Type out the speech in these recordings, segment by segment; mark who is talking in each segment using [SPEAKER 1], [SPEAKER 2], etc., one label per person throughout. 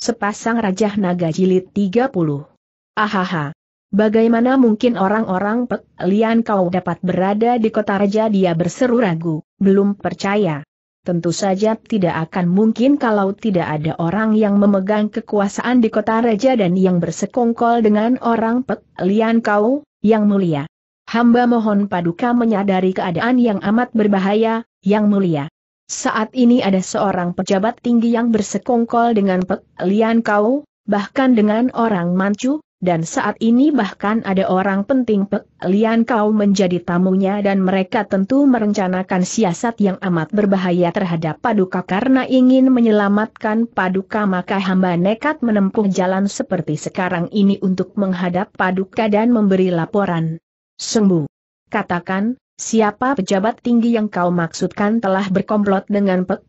[SPEAKER 1] Sepasang rajah Naga Jilid 30. Ahaha. Bagaimana mungkin orang-orang Pek Lian kau dapat berada di kota raja dia berseru ragu, belum percaya. Tentu saja tidak akan mungkin kalau tidak ada orang yang memegang kekuasaan di kota raja dan yang bersekongkol dengan orang Pek Lian kau, yang mulia. Hamba mohon paduka menyadari keadaan yang amat berbahaya, yang mulia. Saat ini ada seorang pejabat tinggi yang bersekongkol dengan Pek Lian Kau, bahkan dengan orang Manchu, dan saat ini bahkan ada orang penting Pek Lian Kau menjadi tamunya dan mereka tentu merencanakan siasat yang amat berbahaya terhadap Paduka karena ingin menyelamatkan Paduka maka hamba nekat menempuh jalan seperti sekarang ini untuk menghadap Paduka dan memberi laporan. Sembuh. Katakan, Siapa pejabat tinggi yang kau maksudkan telah berkomplot dengan Pek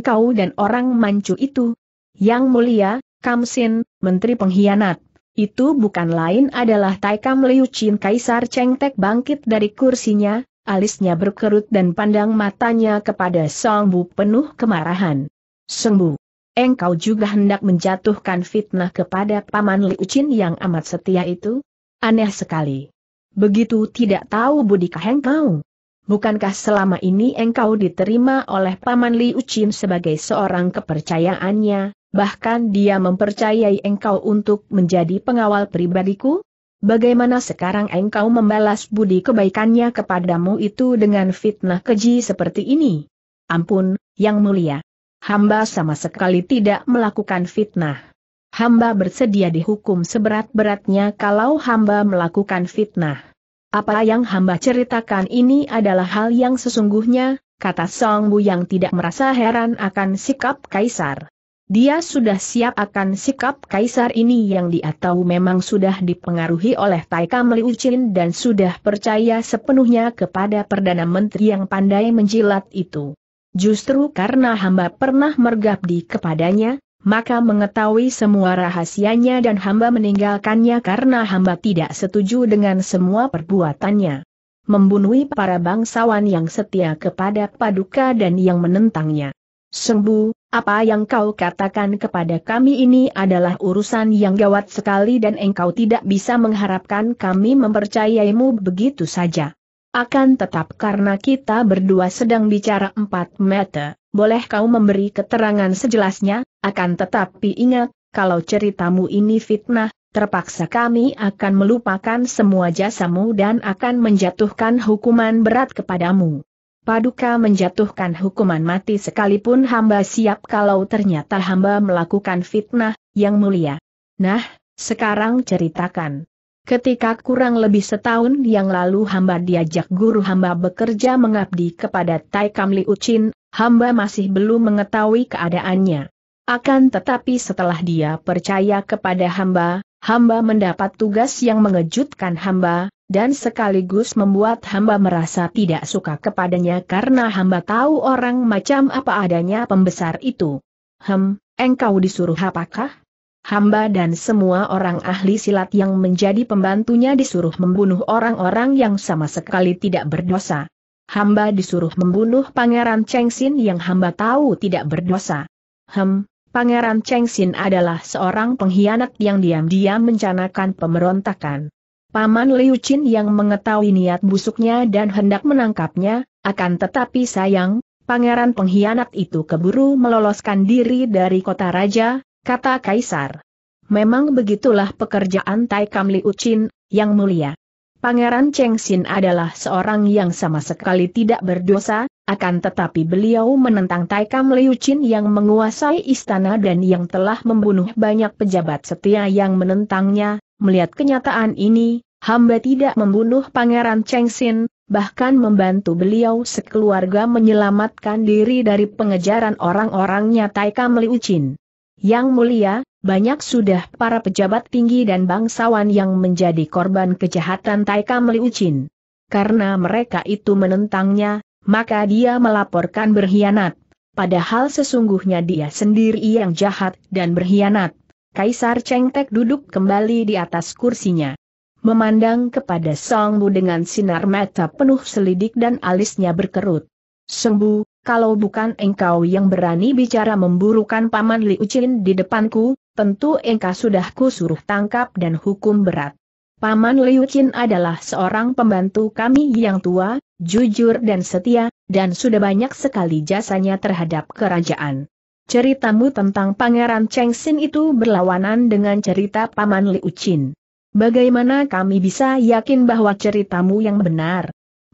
[SPEAKER 1] kau dan orang mancu itu? Yang mulia, Kamsin, Menteri Pengkhianat. Itu bukan lain adalah Taikam Liu Chin Kaisar Cheng Tek bangkit dari kursinya, alisnya berkerut dan pandang matanya kepada Song Bu penuh kemarahan. Song Bu, engkau juga hendak menjatuhkan fitnah kepada Paman Liu Chin yang amat setia itu? Aneh sekali begitu tidak tahu budi kau? Bukankah selama ini engkau diterima oleh Paman Liu Qin sebagai seorang kepercayaannya, bahkan dia mempercayai engkau untuk menjadi pengawal pribadiku? Bagaimana sekarang engkau membalas budi kebaikannya kepadamu itu dengan fitnah keji seperti ini? Ampun, Yang Mulia. Hamba sama sekali tidak melakukan fitnah. Hamba bersedia dihukum seberat-beratnya kalau hamba melakukan fitnah. Apa yang hamba ceritakan ini adalah hal yang sesungguhnya, kata Song Bu yang tidak merasa heran akan sikap Kaisar. Dia sudah siap akan sikap Kaisar ini yang dia tahu memang sudah dipengaruhi oleh Taika Meliucin dan sudah percaya sepenuhnya kepada Perdana Menteri yang pandai menjilat itu. Justru karena hamba pernah mergabdi kepadanya, maka mengetahui semua rahasianya dan hamba meninggalkannya karena hamba tidak setuju dengan semua perbuatannya. Membunuh para bangsawan yang setia kepada Paduka dan yang menentangnya. Sembu, apa yang kau katakan kepada kami ini adalah urusan yang gawat sekali dan engkau tidak bisa mengharapkan kami mempercayaimu begitu saja. Akan tetap karena kita berdua sedang bicara empat meter boleh kau memberi keterangan sejelasnya, akan tetapi ingat, kalau ceritamu ini fitnah, terpaksa kami akan melupakan semua jasamu dan akan menjatuhkan hukuman berat kepadamu. Paduka menjatuhkan hukuman mati sekalipun hamba siap kalau ternyata hamba melakukan fitnah, yang mulia. Nah, sekarang ceritakan. Ketika kurang lebih setahun yang lalu hamba diajak guru hamba bekerja mengabdi kepada Tai Kamli Ucin, hamba masih belum mengetahui keadaannya. Akan tetapi setelah dia percaya kepada hamba, hamba mendapat tugas yang mengejutkan hamba, dan sekaligus membuat hamba merasa tidak suka kepadanya karena hamba tahu orang macam apa adanya pembesar itu. Hem, engkau disuruh apakah? Hamba dan semua orang ahli silat yang menjadi pembantunya disuruh membunuh orang-orang yang sama sekali tidak berdosa hamba disuruh membunuh Pangeran Cheng Xin yang hamba tahu tidak berdosa. Hem, Pangeran Cheng Xin adalah seorang pengkhianat yang diam-diam mencanakan pemberontakan. Paman Liu Qin yang mengetahui niat busuknya dan hendak menangkapnya, akan tetapi sayang, pangeran pengkhianat itu keburu meloloskan diri dari kota raja, kata Kaisar. Memang begitulah pekerjaan Tai Kam Liu Qin, yang mulia. Pangeran Cheng Xin adalah seorang yang sama sekali tidak berdosa, akan tetapi beliau menentang Taikam Liu Chin yang menguasai istana dan yang telah membunuh banyak pejabat setia yang menentangnya, melihat kenyataan ini, hamba tidak membunuh Pangeran Cheng Xin, bahkan membantu beliau sekeluarga menyelamatkan diri dari pengejaran orang-orangnya Taikam Liu Chin. Yang mulia, banyak sudah para pejabat tinggi dan bangsawan yang menjadi korban kejahatan Taika Meliucin. Karena mereka itu menentangnya, maka dia melaporkan berkhianat. Padahal sesungguhnya dia sendiri yang jahat dan berkhianat. Kaisar Cengtek duduk kembali di atas kursinya. Memandang kepada Songbu dengan sinar mata penuh selidik dan alisnya berkerut. Songbu kalau bukan engkau yang berani bicara memburukan Paman Liu Ucin di depanku, tentu engkau sudah kusuruh tangkap dan hukum berat. Paman Liu Ucin adalah seorang pembantu kami yang tua, jujur dan setia, dan sudah banyak sekali jasanya terhadap kerajaan. Ceritamu tentang Pangeran Cheng Xin itu berlawanan dengan cerita Paman Liu Ucin. Bagaimana kami bisa yakin bahwa ceritamu yang benar?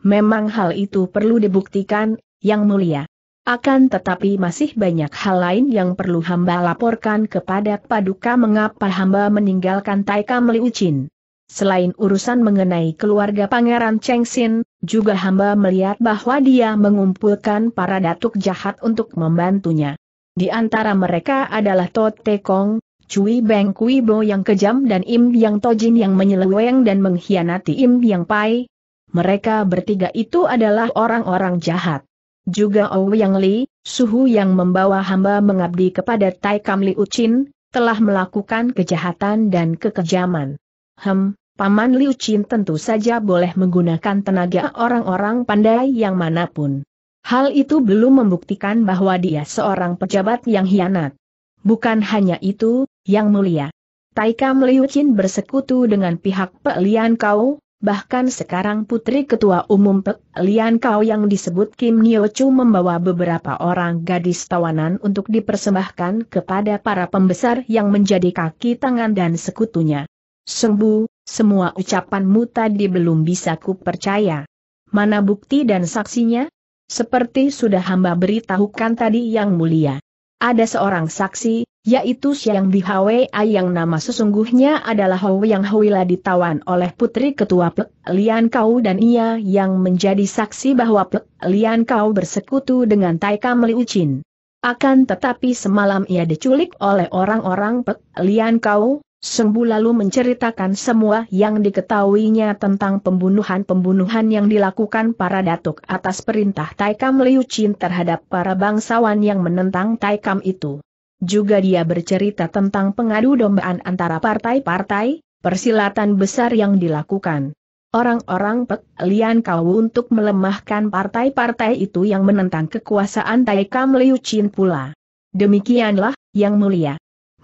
[SPEAKER 1] Memang hal itu perlu dibuktikan, yang Mulia. Akan tetapi masih banyak hal lain yang perlu hamba laporkan kepada Paduka mengapa hamba meninggalkan Taika Meliucin. Selain urusan mengenai keluarga Pangeran Cheng Xin, juga hamba melihat bahwa dia mengumpulkan para datuk jahat untuk membantunya. Di antara mereka adalah To Kong, Cui Beng Kui Bo yang kejam dan Im Yang Tojin yang menyeleweng dan mengkhianati Im Yang Pai. Mereka bertiga itu adalah orang-orang jahat juga Ouyang Li, suhu yang membawa hamba mengabdi kepada Tai Kam Liu Chin, telah melakukan kejahatan dan kekejaman. Hem, Paman Liu Chin tentu saja boleh menggunakan tenaga orang-orang pandai yang manapun. Hal itu belum membuktikan bahwa dia seorang pejabat yang hianat. Bukan hanya itu, Yang Mulia. Tai Kam Liu Chin bersekutu dengan pihak Pelian Kau, Bahkan sekarang putri ketua umum Pek Lian Kau yang disebut Kim Nio Chu membawa beberapa orang gadis tawanan untuk dipersembahkan kepada para pembesar yang menjadi kaki tangan dan sekutunya. Sembu, semua ucapanmu tadi belum bisa ku percaya. Mana bukti dan saksinya? Seperti sudah hamba beritahukan tadi yang mulia. Ada seorang saksi, yaitu Xiang Bihwe yang nama sesungguhnya adalah Hou Yang Huila ditawan oleh putri ketua Pek Lian Kau dan ia yang menjadi saksi bahwa Pek Lian Kau bersekutu dengan taika Liu Chin. Akan tetapi semalam ia diculik oleh orang-orang Pek Lian Kau, Sengbu lalu menceritakan semua yang diketahuinya tentang pembunuhan-pembunuhan yang dilakukan para datuk atas perintah Taikam Liu Chin terhadap para bangsawan yang menentang Taikam itu. Juga dia bercerita tentang pengadu dombaan antara partai-partai, persilatan besar yang dilakukan. Orang-orang Pek Lian Kau untuk melemahkan partai-partai itu yang menentang kekuasaan Taika Liu Chin pula. Demikianlah, Yang Mulia.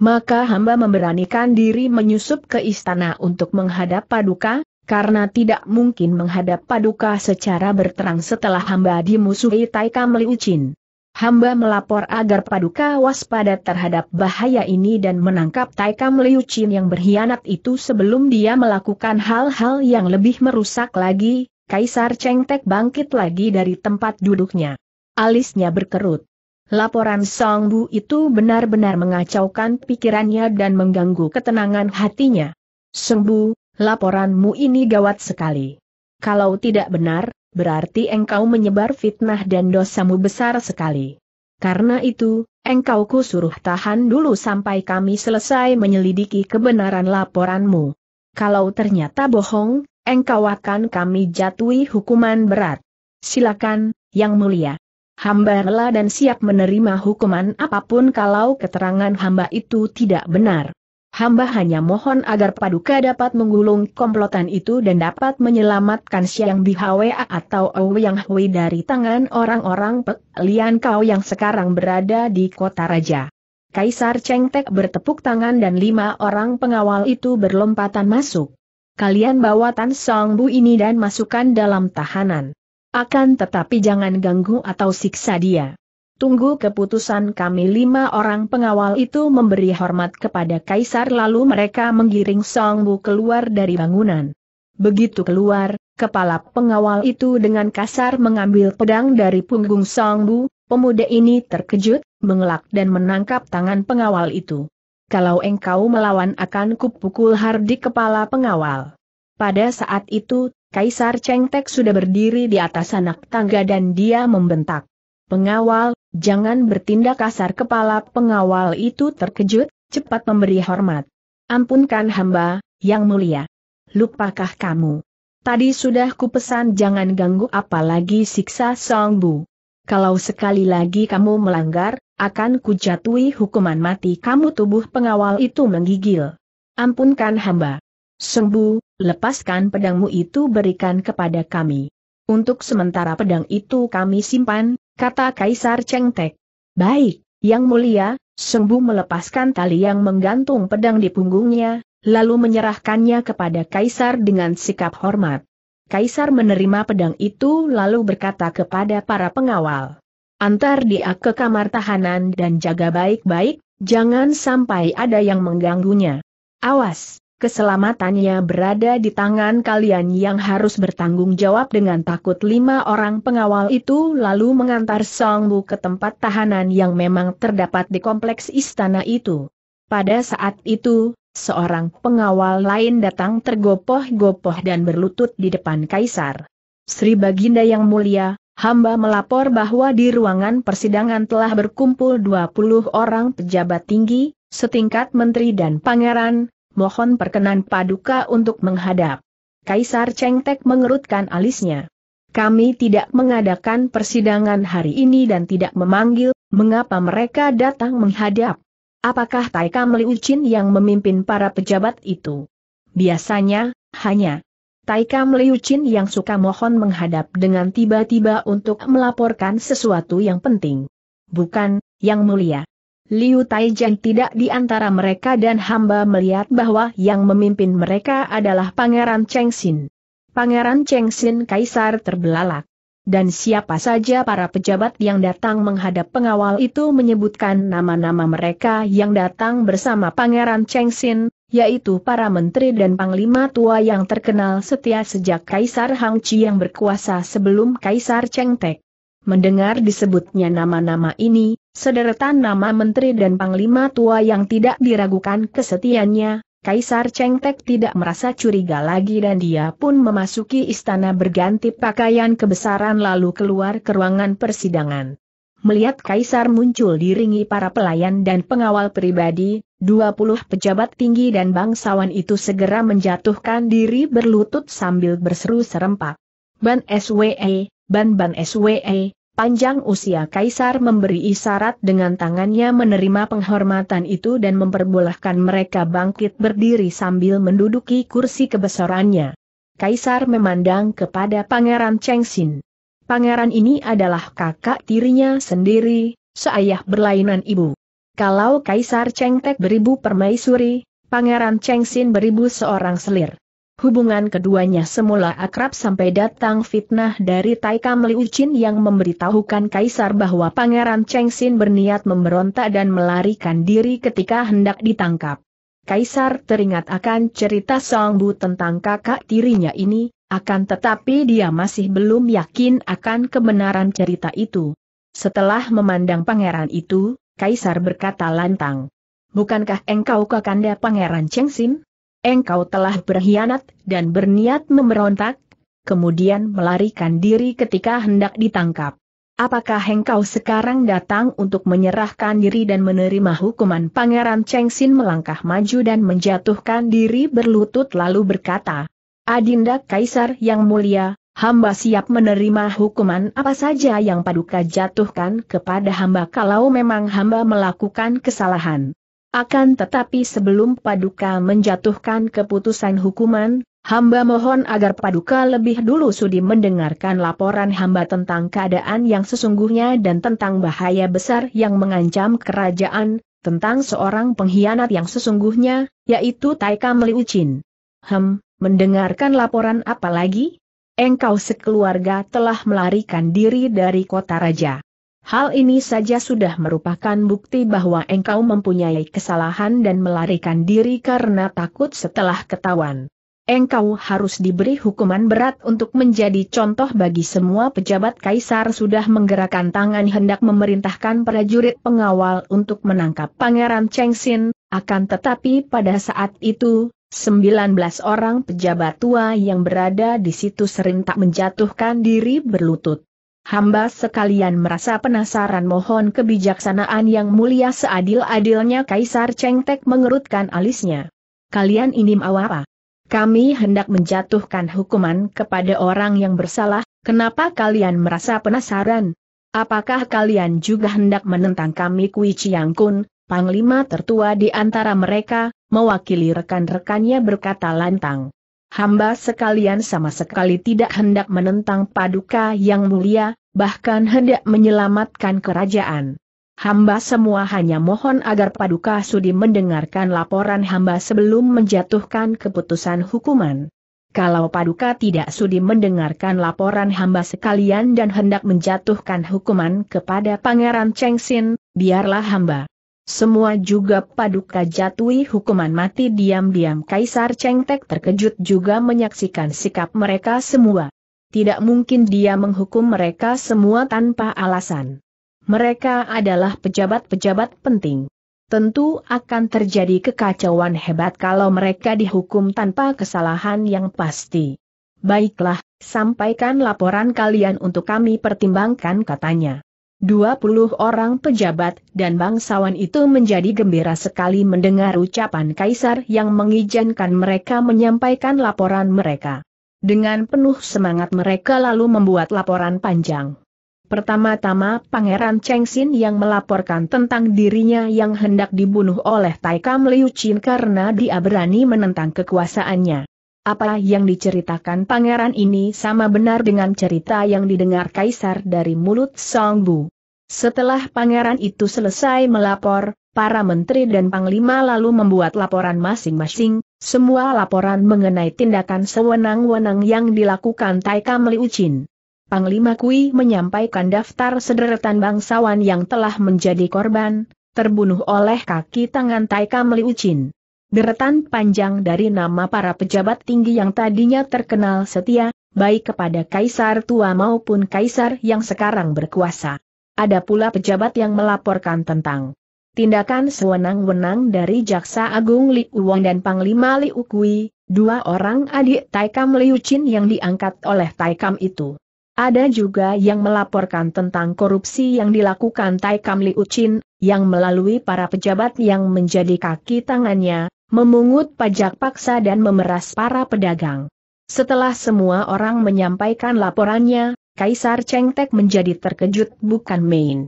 [SPEAKER 1] Maka hamba memberanikan diri menyusup ke istana untuk menghadap paduka, karena tidak mungkin menghadap paduka secara berterang setelah hamba dimusuhi Kam Liu Chin. Hamba melapor agar paduka waspada terhadap bahaya ini dan menangkap Taikam Liu Chin yang berkhianat itu sebelum dia melakukan hal-hal yang lebih merusak lagi, Kaisar Cheng Tek bangkit lagi dari tempat duduknya. Alisnya berkerut. Laporan Song Bu itu benar-benar mengacaukan pikirannya dan mengganggu ketenangan hatinya. Song Bu, laporanmu ini gawat sekali. Kalau tidak benar, berarti engkau menyebar fitnah dan dosamu besar sekali. Karena itu, engkau ku suruh tahan dulu sampai kami selesai menyelidiki kebenaran laporanmu. Kalau ternyata bohong, engkau akan kami jatuhi hukuman berat. Silakan, Yang Mulia. Hamba rela dan siap menerima hukuman apapun kalau keterangan hamba itu tidak benar. Hamba hanya mohon agar Paduka dapat menggulung komplotan itu dan dapat menyelamatkan Siang Bihwa atau Yang Hui dari tangan orang-orang Pek Lian Kau yang sekarang berada di kota raja. Kaisar Cheng Tek bertepuk tangan dan lima orang pengawal itu berlompatan masuk. Kalian bawa Tan Song Bu ini dan masukkan dalam tahanan. Akan tetapi jangan ganggu atau siksa dia. Tunggu keputusan kami lima orang pengawal itu memberi hormat kepada Kaisar lalu mereka menggiring Song Bu keluar dari bangunan. Begitu keluar, kepala pengawal itu dengan kasar mengambil pedang dari punggung Song Bu, pemuda ini terkejut, mengelak dan menangkap tangan pengawal itu. Kalau engkau melawan akan kupukul hardik kepala pengawal. Pada saat itu, Kaisar Cheng Tek sudah berdiri di atas anak tangga dan dia membentak. Pengawal, jangan bertindak kasar kepala pengawal itu terkejut, cepat memberi hormat. Ampunkan hamba, yang mulia. Lupakah kamu? Tadi sudah kupesan jangan ganggu apalagi siksa Song Bu. Kalau sekali lagi kamu melanggar, akan kujatuhi hukuman mati kamu tubuh pengawal itu menggigil. Ampunkan hamba. Bu, lepaskan pedangmu itu berikan kepada kami. Untuk sementara pedang itu kami simpan, kata Kaisar Cengtek. Baik, Yang Mulia, Sembu melepaskan tali yang menggantung pedang di punggungnya, lalu menyerahkannya kepada Kaisar dengan sikap hormat. Kaisar menerima pedang itu lalu berkata kepada para pengawal. Antar dia ke kamar tahanan dan jaga baik-baik, jangan sampai ada yang mengganggunya. Awas! keselamatannya berada di tangan kalian yang harus bertanggung jawab dengan takut lima orang pengawal itu lalu mengantar Songbu ke tempat tahanan yang memang terdapat di kompleks istana itu. Pada saat itu, seorang pengawal lain datang tergopoh-gopoh dan berlutut di depan kaisar. Sri Baginda yang mulia, hamba melapor bahwa di ruangan persidangan telah berkumpul 20 orang pejabat tinggi, setingkat menteri dan pangeran, mohon perkenan paduka untuk menghadap. Kaisar Chengtek mengerutkan alisnya. Kami tidak mengadakan persidangan hari ini dan tidak memanggil, mengapa mereka datang menghadap? Apakah Taika Meliucin yang memimpin para pejabat itu? Biasanya, hanya Taika Meliucin yang suka mohon menghadap dengan tiba-tiba untuk melaporkan sesuatu yang penting. Bukan, Yang Mulia. Liu Taijian tidak di antara mereka dan hamba melihat bahwa yang memimpin mereka adalah Pangeran Cheng Xin. Pangeran Cheng Xin, Kaisar terbelalak. Dan siapa saja para pejabat yang datang menghadap pengawal itu menyebutkan nama-nama mereka yang datang bersama Pangeran Cheng Xin, yaitu para menteri dan panglima tua yang terkenal setia sejak Kaisar Hang Chi yang berkuasa sebelum Kaisar Cheng Tek. Mendengar disebutnya nama-nama ini, Sederetan nama menteri dan panglima tua yang tidak diragukan kesetiannya, Kaisar Cheng tidak merasa curiga lagi dan dia pun memasuki istana berganti pakaian kebesaran lalu keluar ke ruangan persidangan. Melihat Kaisar muncul diringi para pelayan dan pengawal pribadi, 20 pejabat tinggi dan bangsawan itu segera menjatuhkan diri berlutut sambil berseru serempak. Ban SWE, Ban Ban SWE, Panjang usia kaisar memberi isyarat dengan tangannya menerima penghormatan itu dan memperbolehkan mereka bangkit berdiri sambil menduduki kursi kebesarannya. Kaisar memandang kepada Pangeran Cheng Xin. Pangeran ini adalah kakak tirinya sendiri, seayah berlainan ibu. Kalau Kaisar Cheng Tek beribu permaisuri, Pangeran Cheng Xin beribu seorang selir. Hubungan keduanya semula akrab sampai datang fitnah dari Taikam Liu Qin yang memberitahukan Kaisar bahwa Pangeran Cheng Xin berniat memberontak dan melarikan diri ketika hendak ditangkap. Kaisar teringat akan cerita Song Bu tentang kakak tirinya ini, akan tetapi dia masih belum yakin akan kebenaran cerita itu. Setelah memandang pangeran itu, Kaisar berkata lantang, Bukankah engkau kakanda pangeran Cheng Xin? engkau telah berkhianat dan berniat memberontak, kemudian melarikan diri ketika hendak ditangkap. Apakah engkau sekarang datang untuk menyerahkan diri dan menerima hukuman Pangeran Cheng Xin melangkah maju dan menjatuhkan diri berlutut lalu berkata, Adinda Kaisar yang mulia, Hamba siap menerima hukuman apa saja yang paduka jatuhkan kepada hamba kalau memang hamba melakukan kesalahan. Akan tetapi sebelum Paduka menjatuhkan keputusan hukuman, hamba mohon agar Paduka lebih dulu sudi mendengarkan laporan hamba tentang keadaan yang sesungguhnya dan tentang bahaya besar yang mengancam kerajaan, tentang seorang pengkhianat yang sesungguhnya, yaitu Taika Meliucin. Hem, mendengarkan laporan apa lagi? Engkau sekeluarga telah melarikan diri dari kota raja. Hal ini saja sudah merupakan bukti bahwa engkau mempunyai kesalahan dan melarikan diri karena takut setelah ketahuan. Engkau harus diberi hukuman berat untuk menjadi contoh bagi semua pejabat kaisar sudah menggerakkan tangan hendak memerintahkan prajurit pengawal untuk menangkap Pangeran Cheng Xin, akan tetapi pada saat itu, 19 orang pejabat tua yang berada di situ serentak menjatuhkan diri berlutut. Hamba sekalian merasa penasaran mohon kebijaksanaan yang mulia seadil-adilnya Kaisar Cengtek mengerutkan alisnya. Kalian ini mau apa? Kami hendak menjatuhkan hukuman kepada orang yang bersalah, kenapa kalian merasa penasaran? Apakah kalian juga hendak menentang kami Kui Chiang Kun, Panglima tertua di antara mereka, mewakili rekan-rekannya berkata lantang hamba sekalian sama sekali tidak hendak menentang paduka yang mulia, bahkan hendak menyelamatkan kerajaan. Hamba semua hanya mohon agar paduka sudi mendengarkan laporan hamba sebelum menjatuhkan keputusan hukuman. Kalau paduka tidak sudi mendengarkan laporan hamba sekalian dan hendak menjatuhkan hukuman kepada Pangeran Cheng Sin, biarlah hamba semua juga paduka jatuhi hukuman mati diam-diam Kaisar Cengtek terkejut juga menyaksikan sikap mereka semua. Tidak mungkin dia menghukum mereka semua tanpa alasan. Mereka adalah pejabat-pejabat penting. Tentu akan terjadi kekacauan hebat kalau mereka dihukum tanpa kesalahan yang pasti. Baiklah, sampaikan laporan kalian untuk kami pertimbangkan katanya. 20 orang pejabat dan bangsawan itu menjadi gembira sekali mendengar ucapan kaisar yang mengizinkan mereka menyampaikan laporan mereka. Dengan penuh semangat mereka lalu membuat laporan panjang. Pertama-tama Pangeran Cheng Xin yang melaporkan tentang dirinya yang hendak dibunuh oleh Tai Kam Liu Chin karena dia berani menentang kekuasaannya. Apa yang diceritakan pangeran ini sama benar dengan cerita yang didengar kaisar dari mulut Song Bu. Setelah pangeran itu selesai melapor, para menteri dan panglima lalu membuat laporan masing-masing, semua laporan mengenai tindakan sewenang-wenang yang dilakukan Taika Meliucin. Panglima Kui menyampaikan daftar sederetan bangsawan yang telah menjadi korban, terbunuh oleh kaki tangan Taika Meliucin. Deretan panjang dari nama para pejabat tinggi yang tadinya terkenal setia, baik kepada Kaisar tua maupun Kaisar yang sekarang berkuasa ada pula pejabat yang melaporkan tentang tindakan sewenang-wenang dari Jaksa Agung Li Uwong dan Panglima Li Ukui, dua orang adik Taikam Liu Chin yang diangkat oleh Taikam itu. Ada juga yang melaporkan tentang korupsi yang dilakukan Taikam Liu Chin, yang melalui para pejabat yang menjadi kaki tangannya, memungut pajak paksa dan memeras para pedagang. Setelah semua orang menyampaikan laporannya, Kaisar Chengtek menjadi terkejut bukan main.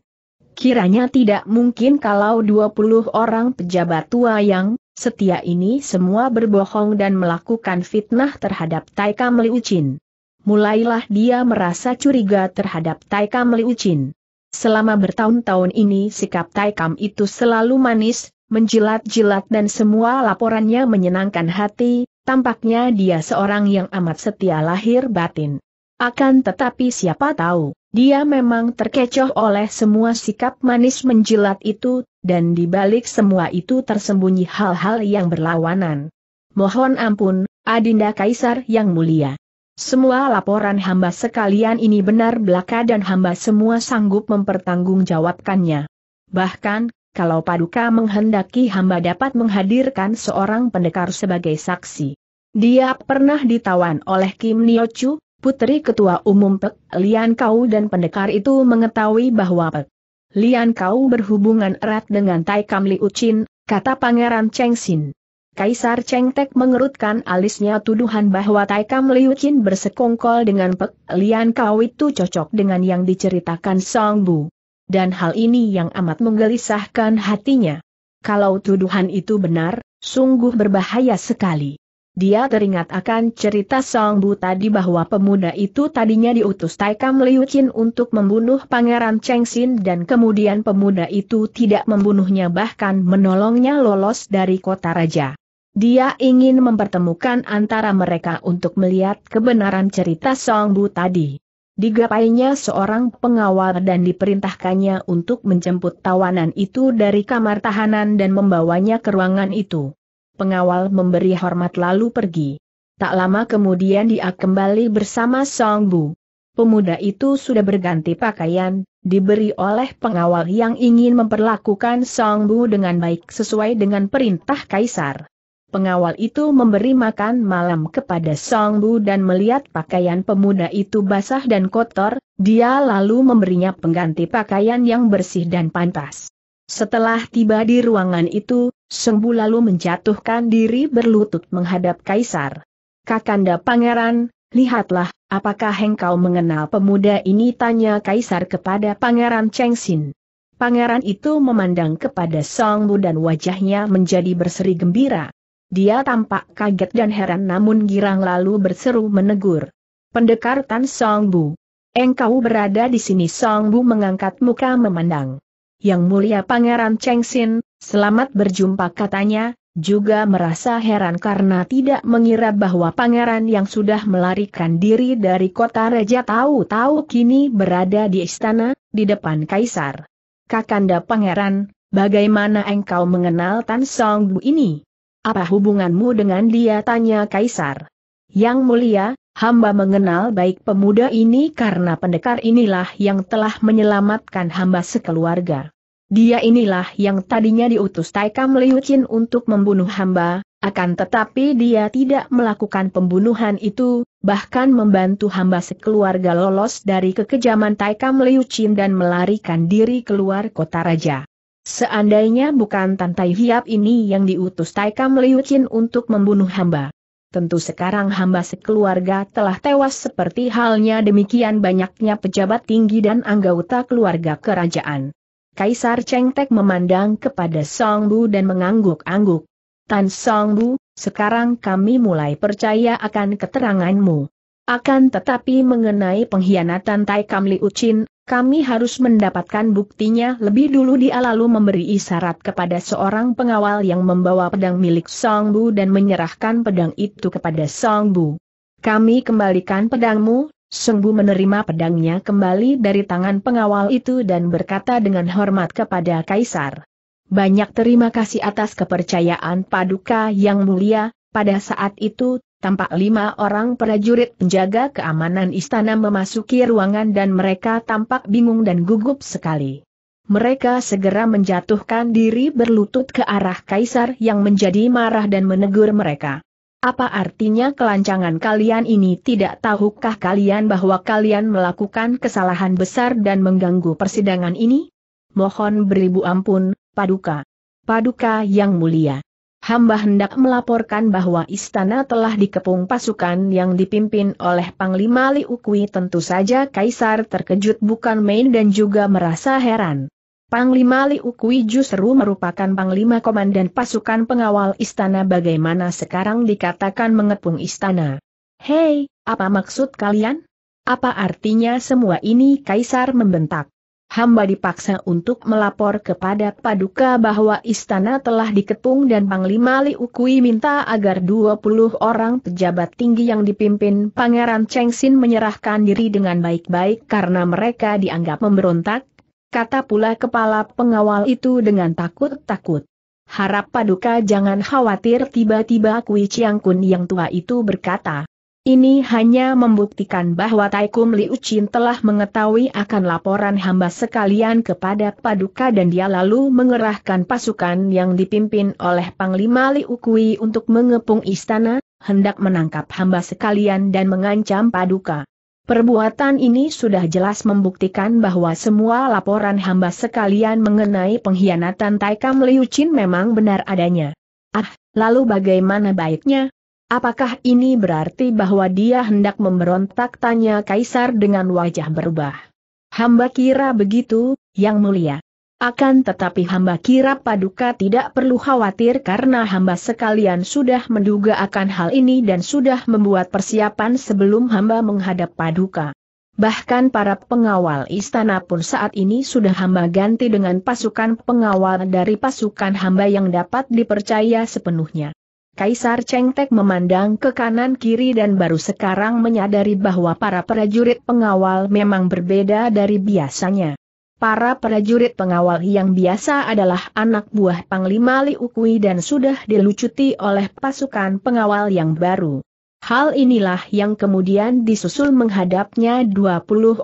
[SPEAKER 1] Kiranya tidak mungkin kalau 20 orang pejabat tua yang setia ini semua berbohong dan melakukan fitnah terhadap Taika Meliucin. Mulailah dia merasa curiga terhadap Taika Meliucin. Selama bertahun-tahun ini sikap Taikam itu selalu manis, menjilat-jilat dan semua laporannya menyenangkan hati, tampaknya dia seorang yang amat setia lahir batin. Akan tetapi siapa tahu, dia memang terkecoh oleh semua sikap manis menjilat itu, dan di balik semua itu tersembunyi hal-hal yang berlawanan. Mohon ampun, Adinda Kaisar yang mulia. Semua laporan hamba sekalian ini benar belaka dan hamba semua sanggup mempertanggungjawabkannya. Bahkan, kalau Paduka menghendaki hamba dapat menghadirkan seorang pendekar sebagai saksi. Dia pernah ditawan oleh Kim Niochu, Putri Ketua Umum Pek Lian Kau dan pendekar itu mengetahui bahwa Pek Lian Kau berhubungan erat dengan Tai Kam Liu Chin, kata Pangeran Cheng Xin. Kaisar Cheng Tek mengerutkan alisnya tuduhan bahwa Tai Kam Liu Chin bersekongkol dengan Pek Lian Kau itu cocok dengan yang diceritakan Song Bu. Dan hal ini yang amat menggelisahkan hatinya. Kalau tuduhan itu benar, sungguh berbahaya sekali. Dia teringat akan cerita Song Bu tadi bahwa pemuda itu tadinya diutus Taikam Liu Qin untuk membunuh Pangeran Cheng Xin dan kemudian pemuda itu tidak membunuhnya bahkan menolongnya lolos dari kota raja. Dia ingin mempertemukan antara mereka untuk melihat kebenaran cerita Song Bu tadi. Digapainya seorang pengawal dan diperintahkannya untuk menjemput tawanan itu dari kamar tahanan dan membawanya ke ruangan itu pengawal memberi hormat lalu pergi. Tak lama kemudian dia kembali bersama Song Bu. Pemuda itu sudah berganti pakaian, diberi oleh pengawal yang ingin memperlakukan Song Bu dengan baik sesuai dengan perintah kaisar. Pengawal itu memberi makan malam kepada Song Bu dan melihat pakaian pemuda itu basah dan kotor, dia lalu memberinya pengganti pakaian yang bersih dan pantas. Setelah tiba di ruangan itu, Sembu lalu menjatuhkan diri berlutut menghadap Kaisar. Kakanda Pangeran, lihatlah, apakah engkau mengenal pemuda ini tanya Kaisar kepada Pangeran Cheng Xin. Pangeran itu memandang kepada Songbu dan wajahnya menjadi berseri gembira. Dia tampak kaget dan heran namun girang lalu berseru menegur. Pendekar Tan Songbu. Engkau berada di sini Songbu mengangkat muka memandang. Yang mulia Pangeran Chengsin, selamat berjumpa katanya, juga merasa heran karena tidak mengira bahwa pangeran yang sudah melarikan diri dari kota Raja tahu-tahu kini berada di istana, di depan Kaisar. Kakanda pangeran, bagaimana engkau mengenal Tan Songbu ini? Apa hubunganmu dengan dia? tanya Kaisar. Yang mulia, Hamba mengenal baik pemuda ini karena pendekar inilah yang telah menyelamatkan hamba sekeluarga. Dia inilah yang tadinya diutus Taikam Liu Chin untuk membunuh hamba, akan tetapi dia tidak melakukan pembunuhan itu, bahkan membantu hamba sekeluarga lolos dari kekejaman Taikam Liu Chin dan melarikan diri keluar kota raja. Seandainya bukan Tantai Hiap ini yang diutus Taikam Liu Chin untuk membunuh hamba. Tentu sekarang hamba sekeluarga telah tewas seperti halnya demikian banyaknya pejabat tinggi dan anggota keluarga kerajaan. Kaisar Cheng Tek memandang kepada Song Bu dan mengangguk-angguk. Tan Song Bu, sekarang kami mulai percaya akan keteranganmu. Akan tetapi mengenai pengkhianatan Tai Kam Li Uchin, kami harus mendapatkan buktinya lebih dulu dia lalu memberi isyarat kepada seorang pengawal yang membawa pedang milik Song Bu dan menyerahkan pedang itu kepada Song Bu. Kami kembalikan pedangmu Sembu menerima pedangnya kembali dari tangan pengawal itu dan berkata dengan hormat kepada Kaisar. Banyak terima kasih atas kepercayaan Paduka yang mulia, pada saat itu, tampak lima orang prajurit penjaga keamanan istana memasuki ruangan dan mereka tampak bingung dan gugup sekali. Mereka segera menjatuhkan diri berlutut ke arah Kaisar yang menjadi marah dan menegur mereka. Apa artinya kelancangan kalian ini tidak tahukah kalian bahwa kalian melakukan kesalahan besar dan mengganggu persidangan ini? Mohon beribu ampun, Paduka. Paduka yang mulia. Hamba hendak melaporkan bahwa istana telah dikepung pasukan yang dipimpin oleh Panglima Liukui. tentu saja Kaisar terkejut bukan main dan juga merasa heran. Panglima Liu Kui justru merupakan panglima komandan pasukan pengawal istana bagaimana sekarang dikatakan mengepung istana. Hei, apa maksud kalian? Apa artinya semua ini Kaisar membentak? Hamba dipaksa untuk melapor kepada Paduka bahwa istana telah diketung dan Panglima Liu Kui minta agar 20 orang pejabat tinggi yang dipimpin Pangeran Cheng Xin menyerahkan diri dengan baik-baik karena mereka dianggap memberontak, kata pula kepala pengawal itu dengan takut-takut. Harap paduka jangan khawatir tiba-tiba Kui Chiang Kun yang tua itu berkata. Ini hanya membuktikan bahwa Taikum Liu Chin telah mengetahui akan laporan hamba sekalian kepada Paduka dan dia lalu mengerahkan pasukan yang dipimpin oleh Panglima Liu Kui untuk mengepung istana, hendak menangkap hamba sekalian dan mengancam Paduka. Perbuatan ini sudah jelas membuktikan bahwa semua laporan hamba sekalian mengenai pengkhianatan Taikam Liu Chin memang benar adanya. Ah, lalu bagaimana baiknya? Apakah ini berarti bahwa dia hendak memberontak tanya Kaisar dengan wajah berubah? Hamba kira begitu, Yang Mulia. Akan tetapi hamba kira paduka tidak perlu khawatir karena hamba sekalian sudah menduga akan hal ini dan sudah membuat persiapan sebelum hamba menghadap paduka. Bahkan para pengawal istana pun saat ini sudah hamba ganti dengan pasukan pengawal dari pasukan hamba yang dapat dipercaya sepenuhnya. Kaisar Cengtek memandang ke kanan kiri dan baru sekarang menyadari bahwa para prajurit pengawal memang berbeda dari biasanya. Para prajurit pengawal yang biasa adalah anak buah Panglima Liukui dan sudah dilucuti oleh pasukan pengawal yang baru. Hal inilah yang kemudian disusul menghadapnya 20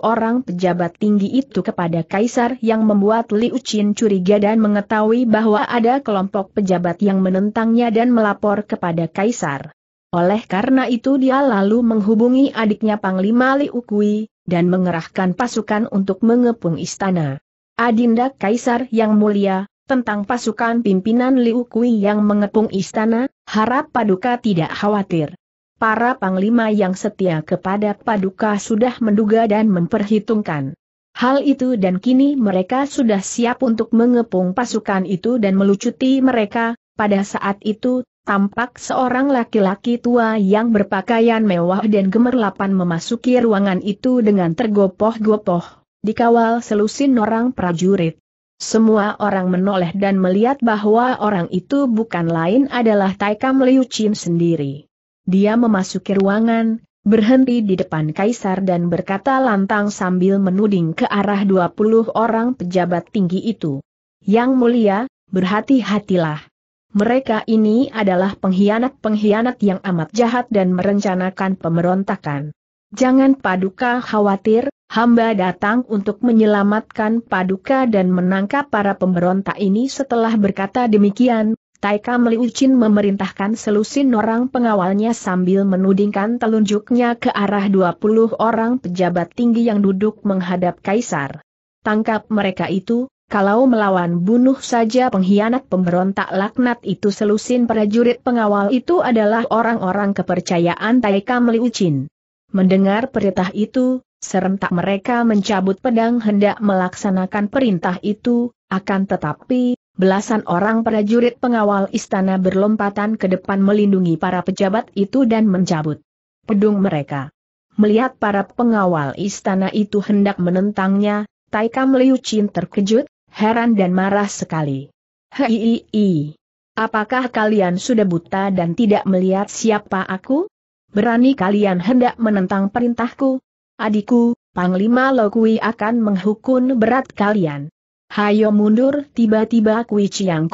[SPEAKER 1] orang pejabat tinggi itu kepada Kaisar yang membuat Liu Qin curiga dan mengetahui bahwa ada kelompok pejabat yang menentangnya dan melapor kepada Kaisar. Oleh karena itu dia lalu menghubungi adiknya Panglima Liukui. Kui, dan mengerahkan pasukan untuk mengepung istana. Adinda Kaisar yang mulia, tentang pasukan pimpinan Liu Kui yang mengepung istana, harap Paduka tidak khawatir. Para panglima yang setia kepada Paduka sudah menduga dan memperhitungkan hal itu dan kini mereka sudah siap untuk mengepung pasukan itu dan melucuti mereka, pada saat itu tampak seorang laki-laki tua yang berpakaian mewah dan gemerlapan memasuki ruangan itu dengan tergopoh-gopoh, dikawal selusin orang prajurit. Semua orang menoleh dan melihat bahwa orang itu bukan lain adalah Taikam Liu Chin sendiri. Dia memasuki ruangan, berhenti di depan kaisar dan berkata lantang sambil menuding ke arah 20 orang pejabat tinggi itu. Yang mulia, berhati-hatilah mereka ini adalah pengkhianat-pengkhianat yang amat jahat dan merencanakan pemberontakan. Jangan Paduka khawatir, hamba datang untuk menyelamatkan Paduka dan menangkap para pemberontak ini setelah berkata demikian, Taika Meliucin memerintahkan selusin orang pengawalnya sambil menudingkan telunjuknya ke arah 20 orang pejabat tinggi yang duduk menghadap Kaisar. Tangkap mereka itu, kalau melawan bunuh saja pengkhianat pemberontak laknat itu selusin prajurit pengawal itu adalah orang-orang kepercayaan Taika Meliucin. Mendengar perintah itu, serentak mereka mencabut pedang hendak melaksanakan perintah itu, akan tetapi, belasan orang prajurit pengawal istana berlompatan ke depan melindungi para pejabat itu dan mencabut pedung mereka. Melihat para pengawal istana itu hendak menentangnya, Taika Meliucin terkejut, heran dan marah sekali. Hei, apakah kalian sudah buta dan tidak melihat siapa aku? Berani kalian hendak menentang perintahku? Adikku, Panglima Lokui akan menghukum berat kalian. Hayo mundur, tiba-tiba Kui Chiang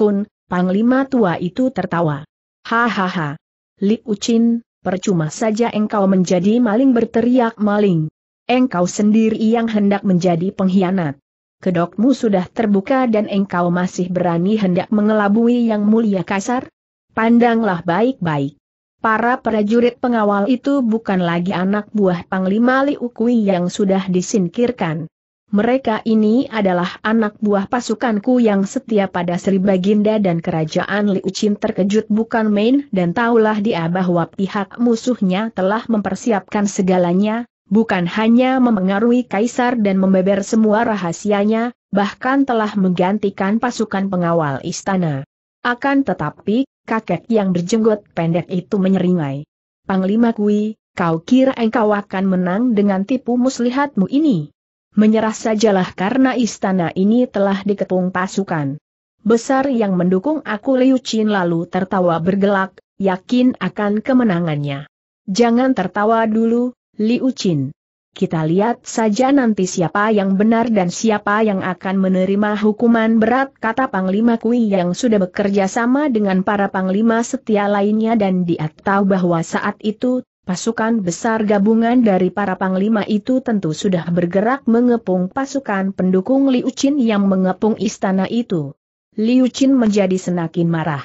[SPEAKER 1] Panglima tua itu tertawa. Hahaha. Li Ucin, percuma saja engkau menjadi maling berteriak maling. Engkau sendiri yang hendak menjadi pengkhianat kedokmu sudah terbuka dan engkau masih berani hendak mengelabui yang mulia kasar? Pandanglah baik-baik. Para prajurit pengawal itu bukan lagi anak buah Panglima Liukui yang sudah disingkirkan. Mereka ini adalah anak buah pasukanku yang setia pada Sri Baginda dan kerajaan Liu terkejut bukan main dan taulah dia bahwa pihak musuhnya telah mempersiapkan segalanya, bukan hanya memengaruhi kaisar dan membeber semua rahasianya, bahkan telah menggantikan pasukan pengawal istana. Akan tetapi, kakek yang berjenggot pendek itu menyeringai. Panglima Kui, kau kira engkau akan menang dengan tipu muslihatmu ini? Menyerah sajalah karena istana ini telah diketung pasukan besar yang mendukung aku Liu Qin lalu tertawa bergelak, yakin akan kemenangannya. Jangan tertawa dulu, Liu Qin. Kita lihat saja nanti siapa yang benar dan siapa yang akan menerima hukuman berat kata Panglima Kui yang sudah bekerja sama dengan para Panglima setia lainnya dan dia tahu bahwa saat itu Pasukan besar gabungan dari para panglima itu tentu sudah bergerak mengepung pasukan pendukung Liu Qin yang mengepung istana itu. Liu Qin menjadi senakin marah.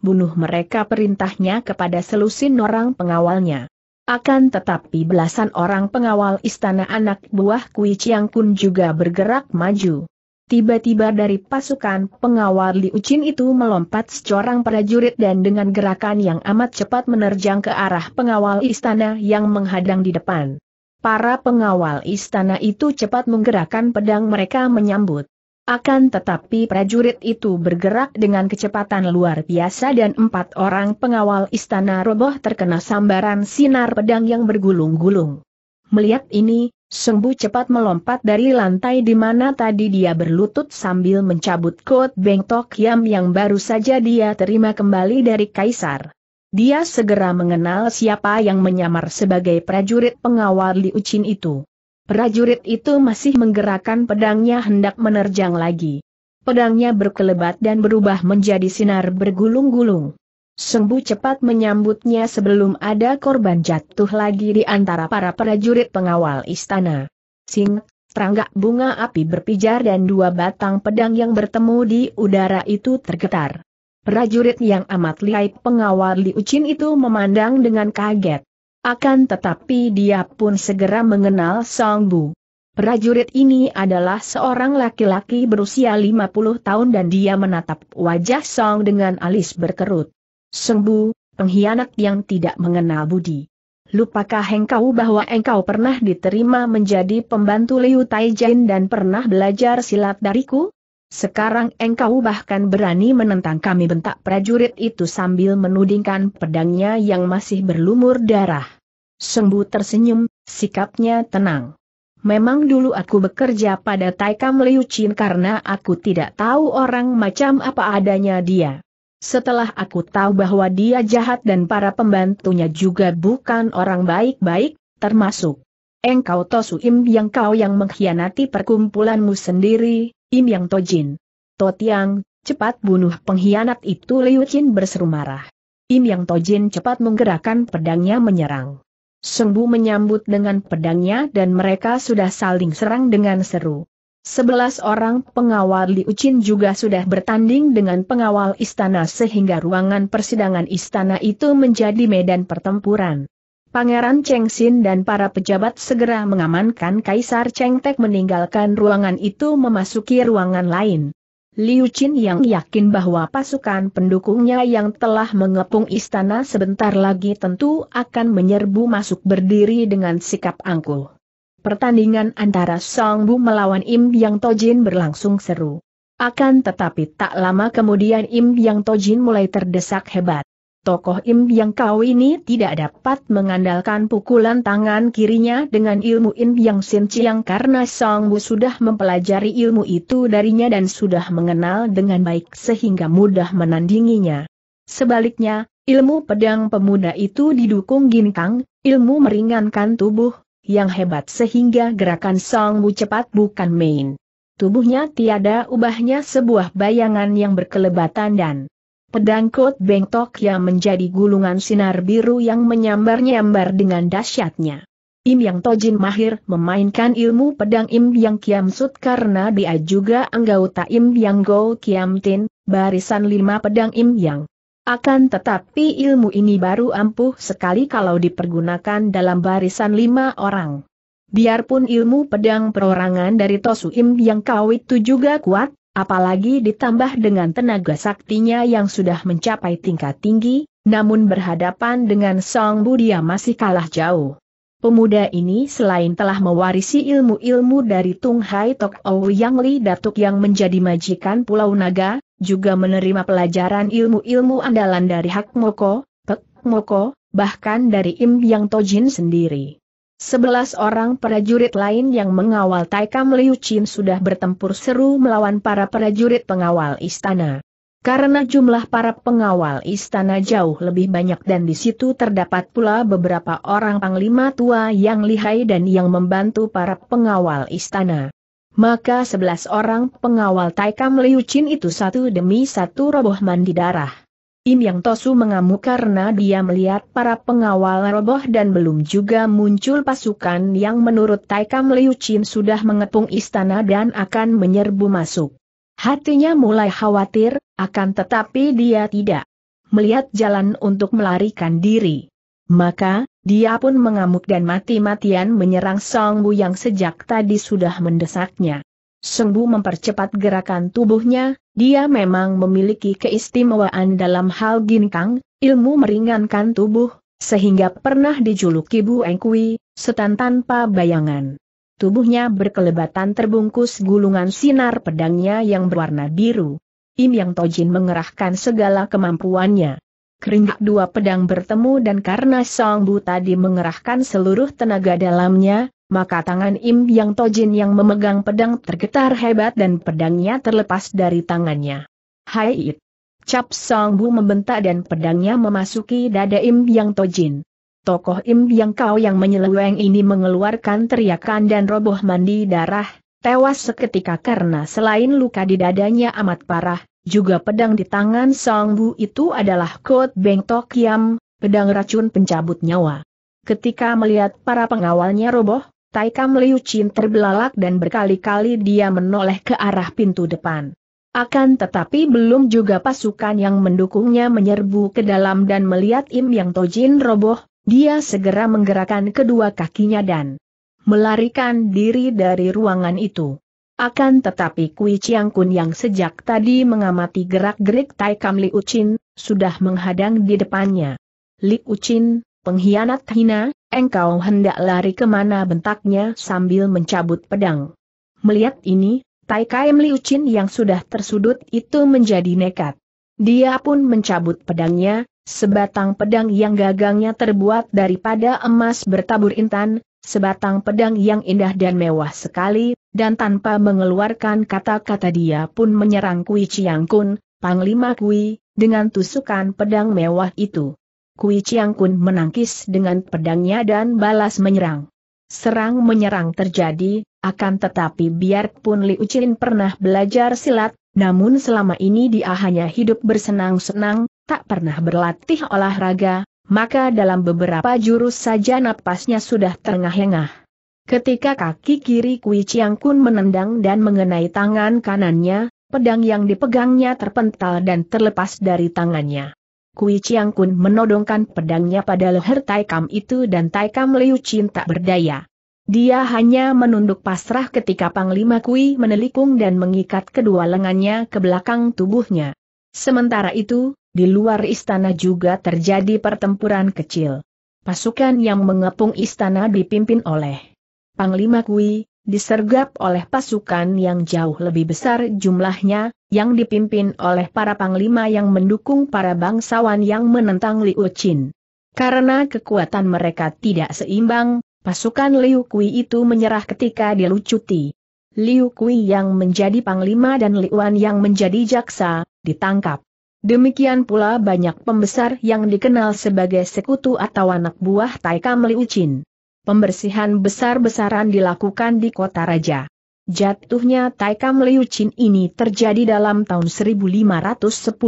[SPEAKER 1] Bunuh mereka perintahnya kepada selusin orang pengawalnya. Akan tetapi belasan orang pengawal istana anak buah Kui Chiang Kun juga bergerak maju. Tiba-tiba dari pasukan pengawal Liu Chin itu melompat seorang prajurit dan dengan gerakan yang amat cepat menerjang ke arah pengawal istana yang menghadang di depan. Para pengawal istana itu cepat menggerakkan pedang mereka menyambut. Akan tetapi prajurit itu bergerak dengan kecepatan luar biasa dan empat orang pengawal istana roboh terkena sambaran sinar pedang yang bergulung-gulung. Melihat ini, Sembu cepat melompat dari lantai di mana tadi dia berlutut sambil mencabut kot bengtok yam yang baru saja dia terima kembali dari kaisar. Dia segera mengenal siapa yang menyamar sebagai prajurit pengawal Qin itu. Prajurit itu masih menggerakkan pedangnya hendak menerjang lagi. Pedangnya berkelebat dan berubah menjadi sinar bergulung-gulung. Sembu cepat menyambutnya sebelum ada korban jatuh lagi di antara para prajurit pengawal istana. Sing, teranggak bunga api berpijar dan dua batang pedang yang bertemu di udara itu tergetar. Prajurit yang amat lihai pengawal Liu Chin itu memandang dengan kaget. Akan tetapi dia pun segera mengenal Song Bu. Prajurit ini adalah seorang laki-laki berusia 50 tahun dan dia menatap wajah Song dengan alis berkerut. Song Bu, pengkhianat yang tidak mengenal budi. Lupakah engkau bahwa engkau pernah diterima menjadi pembantu Liu Taijin dan pernah belajar silat dariku? Sekarang engkau bahkan berani menentang kami bentak prajurit itu sambil menudingkan pedangnya yang masih berlumur darah. Sembu tersenyum, sikapnya tenang. Memang dulu aku bekerja pada Taikam Liu Chin karena aku tidak tahu orang macam apa adanya dia. Setelah aku tahu bahwa dia jahat dan para pembantunya juga bukan orang baik-baik, termasuk engkau Im yang kau yang mengkhianati perkumpulanmu sendiri, Im Yang Tojin. Tiang, cepat bunuh pengkhianat itu Liu Qin berseru marah. Im Yang Tojin cepat menggerakkan pedangnya menyerang. Sengbu menyambut dengan pedangnya dan mereka sudah saling serang dengan seru. Sebelas orang pengawal Liu Qin juga sudah bertanding dengan pengawal istana sehingga ruangan persidangan istana itu menjadi medan pertempuran. Pangeran Cheng Xin dan para pejabat segera mengamankan Kaisar Cheng Tek meninggalkan ruangan itu memasuki ruangan lain. Liu Qin yang yakin bahwa pasukan pendukungnya yang telah mengepung istana sebentar lagi tentu akan menyerbu masuk berdiri dengan sikap angkuh. Pertandingan antara Song Bu melawan Im Yang Tojin berlangsung seru. Akan tetapi tak lama kemudian Im Yang Tojin mulai terdesak hebat. Tokoh Im yang kau ini tidak dapat mengandalkan pukulan tangan kirinya dengan ilmu Im yang Sin karena Song Bu sudah mempelajari ilmu itu darinya dan sudah mengenal dengan baik sehingga mudah menandinginya. Sebaliknya, ilmu pedang pemuda itu didukung ginkang, ilmu meringankan tubuh, yang hebat sehingga gerakan Song Bu cepat bukan main. Tubuhnya tiada ubahnya sebuah bayangan yang berkelebatan dan Pedang Kot Bengtok yang menjadi gulungan sinar biru yang menyambar-nyambar dengan dahsyatnya. Im Yang Tojin mahir memainkan ilmu pedang Im Yang Kiam Sut karena dia juga anggota Im Yang Go Kiam Tin, barisan lima pedang Im Yang. Akan tetapi ilmu ini baru ampuh sekali kalau dipergunakan dalam barisan lima orang. Biarpun ilmu pedang perorangan dari Tosu Im Yang Kawit itu juga kuat, apalagi ditambah dengan tenaga saktinya yang sudah mencapai tingkat tinggi, namun berhadapan dengan Song Budia masih kalah jauh. Pemuda ini selain telah mewarisi ilmu-ilmu dari Tung Hai Tok Ouyang Li Datuk yang menjadi majikan Pulau Naga, juga menerima pelajaran ilmu-ilmu andalan dari Hak Moko, Pek Moko, bahkan dari Im Yang Tojin sendiri. Sebelas orang prajurit lain yang mengawal Taikam Liu Chin sudah bertempur seru melawan para prajurit pengawal istana. Karena jumlah para pengawal istana jauh lebih banyak dan di situ terdapat pula beberapa orang panglima tua yang lihai dan yang membantu para pengawal istana. Maka sebelas orang pengawal Taikam Liu Chin itu satu demi satu roboh mandi darah. Im Yang Tosu mengamuk karena dia melihat para pengawal roboh dan belum juga muncul pasukan yang menurut Taikam Liu Chin sudah mengepung istana dan akan menyerbu masuk. Hatinya mulai khawatir, akan tetapi dia tidak melihat jalan untuk melarikan diri. Maka, dia pun mengamuk dan mati-matian menyerang Song Bu yang sejak tadi sudah mendesaknya. Sembu mempercepat gerakan tubuhnya, dia memang memiliki keistimewaan dalam hal ginkang, ilmu meringankan tubuh, sehingga pernah dijuluki Bu Engkui, setan tanpa bayangan. Tubuhnya berkelebatan terbungkus gulungan sinar pedangnya yang berwarna biru. Im Yang Tojin mengerahkan segala kemampuannya. Keringat dua pedang bertemu dan karena Song Bu tadi mengerahkan seluruh tenaga dalamnya, maka tangan Im Yang Tojin yang memegang pedang tergetar hebat dan pedangnya terlepas dari tangannya. Hai It! Cap Song Bu membentak dan pedangnya memasuki dada Im Yang Tojin. Tokoh Im Yang Kau yang menyeleweng ini mengeluarkan teriakan dan roboh mandi darah, tewas seketika karena selain luka di dadanya amat parah, juga pedang di tangan Song Bu itu adalah Kot Beng Tok pedang racun pencabut nyawa. Ketika melihat para pengawalnya roboh, Taikam Liu Chin terbelalak dan berkali-kali dia menoleh ke arah pintu depan. Akan tetapi belum juga pasukan yang mendukungnya menyerbu ke dalam dan melihat Im Yang Tojin roboh, dia segera menggerakkan kedua kakinya dan melarikan diri dari ruangan itu. Akan tetapi Kui Chiang Kun yang sejak tadi mengamati gerak-gerik Taikam Liu Chin, sudah menghadang di depannya. Li Pengkhianat hina, engkau hendak lari kemana bentaknya sambil mencabut pedang. Melihat ini, Tai Kaim Liu Chin yang sudah tersudut itu menjadi nekat. Dia pun mencabut pedangnya, sebatang pedang yang gagangnya terbuat daripada emas bertabur intan, sebatang pedang yang indah dan mewah sekali, dan tanpa mengeluarkan kata-kata dia pun menyerang Kui Chiang Kun, Panglima Kui, dengan tusukan pedang mewah itu. Kui Chiang Kun menangkis dengan pedangnya dan balas menyerang. Serang menyerang terjadi, akan tetapi biarpun Li Ucin pernah belajar silat, namun selama ini dia hanya hidup bersenang-senang, tak pernah berlatih olahraga, maka dalam beberapa jurus saja napasnya sudah terengah-engah. Ketika kaki kiri Kui Chiang Kun menendang dan mengenai tangan kanannya, pedang yang dipegangnya terpental dan terlepas dari tangannya. Kui Chiang Kun menodongkan pedangnya pada leher Taikam itu dan Taikam Liu Chin tak berdaya. Dia hanya menunduk pasrah ketika Panglima Kui menelikung dan mengikat kedua lengannya ke belakang tubuhnya. Sementara itu, di luar istana juga terjadi pertempuran kecil. Pasukan yang mengepung istana dipimpin oleh Panglima Kui, disergap oleh pasukan yang jauh lebih besar jumlahnya, yang dipimpin oleh para panglima yang mendukung para bangsawan yang menentang Liu Qin. Karena kekuatan mereka tidak seimbang, pasukan Liu Kui itu menyerah ketika dilucuti. Liu Kui yang menjadi panglima dan Liuan yang menjadi jaksa, ditangkap. Demikian pula banyak pembesar yang dikenal sebagai sekutu atau anak buah Taikam Liu Qin pembersihan besar-besaran dilakukan di kota raja. Jatuhnya Taikam Liu Qin ini terjadi dalam tahun 1510.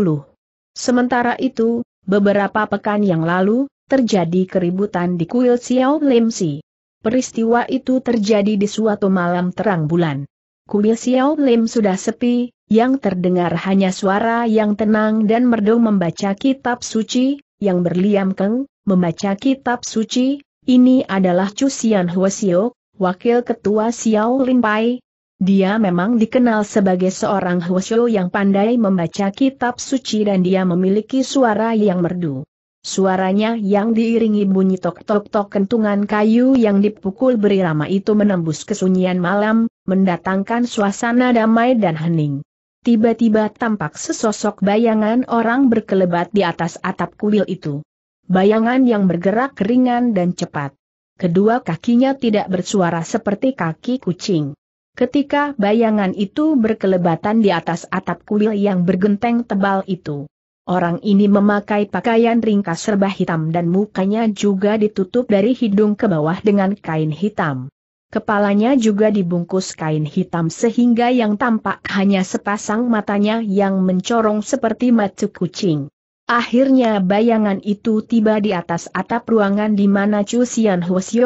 [SPEAKER 1] Sementara itu, beberapa pekan yang lalu, terjadi keributan di kuil Xiao Si. Peristiwa itu terjadi di suatu malam terang bulan. Kuil Xiao Lim sudah sepi, yang terdengar hanya suara yang tenang dan merdu membaca kitab suci, yang berliam keng, membaca kitab suci, ini adalah Cusian Huasio, wakil ketua Xiao Linpai. Dia memang dikenal sebagai seorang Huasio yang pandai membaca kitab suci dan dia memiliki suara yang merdu. Suaranya yang diiringi bunyi tok-tok-tok kentungan kayu yang dipukul berirama itu menembus kesunyian malam, mendatangkan suasana damai dan hening. Tiba-tiba tampak sesosok bayangan orang berkelebat di atas atap kuil itu bayangan yang bergerak ringan dan cepat. Kedua kakinya tidak bersuara seperti kaki kucing. Ketika bayangan itu berkelebatan di atas atap kuil yang bergenteng tebal itu. Orang ini memakai pakaian ringkas serba hitam dan mukanya juga ditutup dari hidung ke bawah dengan kain hitam. Kepalanya juga dibungkus kain hitam sehingga yang tampak hanya sepasang matanya yang mencorong seperti mata kucing. Akhirnya bayangan itu tiba di atas atap ruangan di mana Chu Sian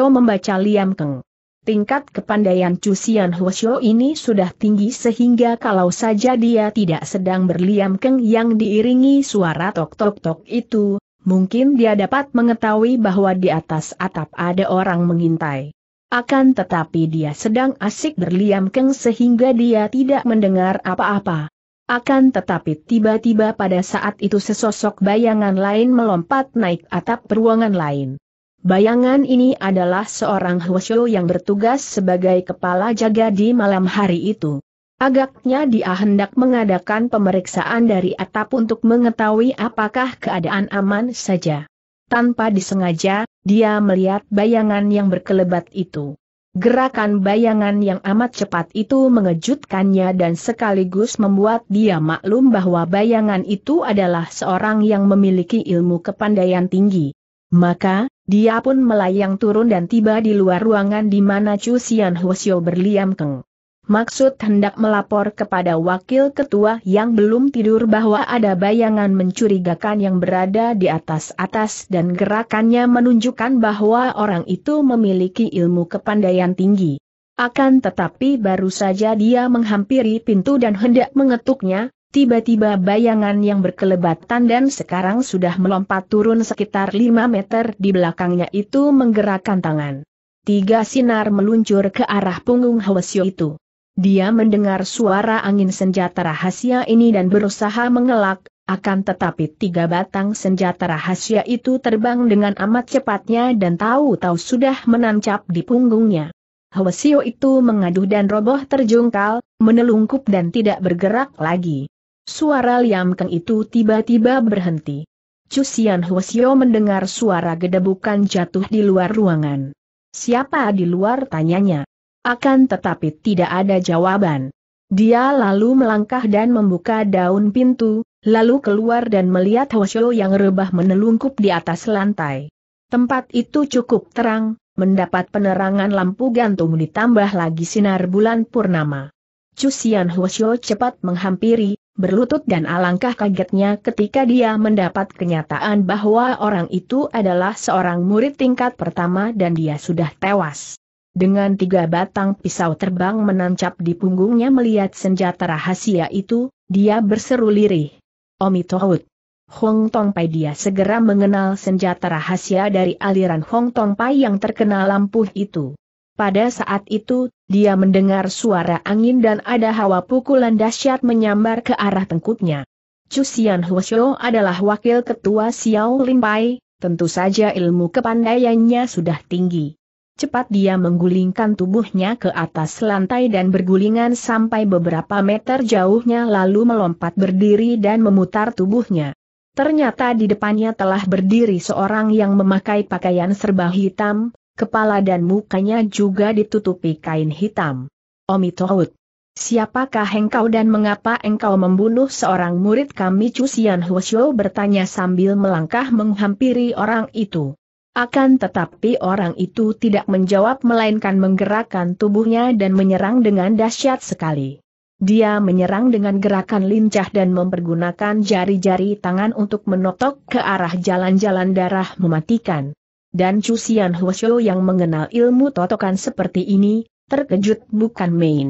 [SPEAKER 1] membaca Liam Keng. Tingkat kepandaian Chu Sian ini sudah tinggi sehingga kalau saja dia tidak sedang berliam keng yang diiringi suara tok-tok-tok itu, mungkin dia dapat mengetahui bahwa di atas atap ada orang mengintai. Akan tetapi dia sedang asik berliam keng sehingga dia tidak mendengar apa-apa. Akan tetapi tiba-tiba pada saat itu sesosok bayangan lain melompat naik atap ruangan lain. Bayangan ini adalah seorang Hwasyo yang bertugas sebagai kepala jaga di malam hari itu. Agaknya dia hendak mengadakan pemeriksaan dari atap untuk mengetahui apakah keadaan aman saja. Tanpa disengaja, dia melihat bayangan yang berkelebat itu. Gerakan bayangan yang amat cepat itu mengejutkannya dan sekaligus membuat dia maklum bahwa bayangan itu adalah seorang yang memiliki ilmu kepandaian tinggi. Maka, dia pun melayang turun dan tiba di luar ruangan di mana Chu Xian Hwasyo berliam keng maksud hendak melapor kepada wakil ketua yang belum tidur bahwa ada bayangan mencurigakan yang berada di atas-atas dan gerakannya menunjukkan bahwa orang itu memiliki ilmu kepandaian tinggi. Akan tetapi baru saja dia menghampiri pintu dan hendak mengetuknya, tiba-tiba bayangan yang berkelebatan dan sekarang sudah melompat turun sekitar 5 meter di belakangnya itu menggerakkan tangan. Tiga sinar meluncur ke arah punggung Hwasyo itu. Dia mendengar suara angin senjata rahasia ini dan berusaha mengelak, akan tetapi tiga batang senjata rahasia itu terbang dengan amat cepatnya dan tahu-tahu sudah menancap di punggungnya. Hwasio itu mengaduh dan roboh terjungkal, menelungkup dan tidak bergerak lagi. Suara Liam Keng itu tiba-tiba berhenti. Cusian Hwasio mendengar suara gedebukan jatuh di luar ruangan. Siapa di luar tanyanya. Akan tetapi tidak ada jawaban. Dia lalu melangkah dan membuka daun pintu, lalu keluar dan melihat Hoshio yang rebah menelungkup di atas lantai. Tempat itu cukup terang, mendapat penerangan lampu gantung ditambah lagi sinar bulan purnama. Cusian Hoshio cepat menghampiri, berlutut dan alangkah kagetnya ketika dia mendapat kenyataan bahwa orang itu adalah seorang murid tingkat pertama dan dia sudah tewas dengan tiga batang pisau terbang menancap di punggungnya melihat senjata rahasia itu, dia berseru lirih. Omi Tohut. Hong Tong Pai dia segera mengenal senjata rahasia dari aliran Hong Tong Pai yang terkenal lampu itu. Pada saat itu, dia mendengar suara angin dan ada hawa pukulan dahsyat menyambar ke arah tengkuknya. Cusian Huo adalah wakil ketua Xiao Limpai, tentu saja ilmu kepandaiannya sudah tinggi. Cepat dia menggulingkan tubuhnya ke atas lantai dan bergulingan sampai beberapa meter jauhnya lalu melompat berdiri dan memutar tubuhnya. Ternyata di depannya telah berdiri seorang yang memakai pakaian serba hitam, kepala dan mukanya juga ditutupi kain hitam. Omi Tohut. Siapakah engkau dan mengapa engkau membunuh seorang murid kami Cusian Huosyo bertanya sambil melangkah menghampiri orang itu. Akan tetapi orang itu tidak menjawab melainkan menggerakkan tubuhnya dan menyerang dengan dahsyat sekali. Dia menyerang dengan gerakan lincah dan mempergunakan jari-jari tangan untuk menotok ke arah jalan-jalan darah mematikan. Dan Cusian Huosho yang mengenal ilmu totokan seperti ini, terkejut bukan main.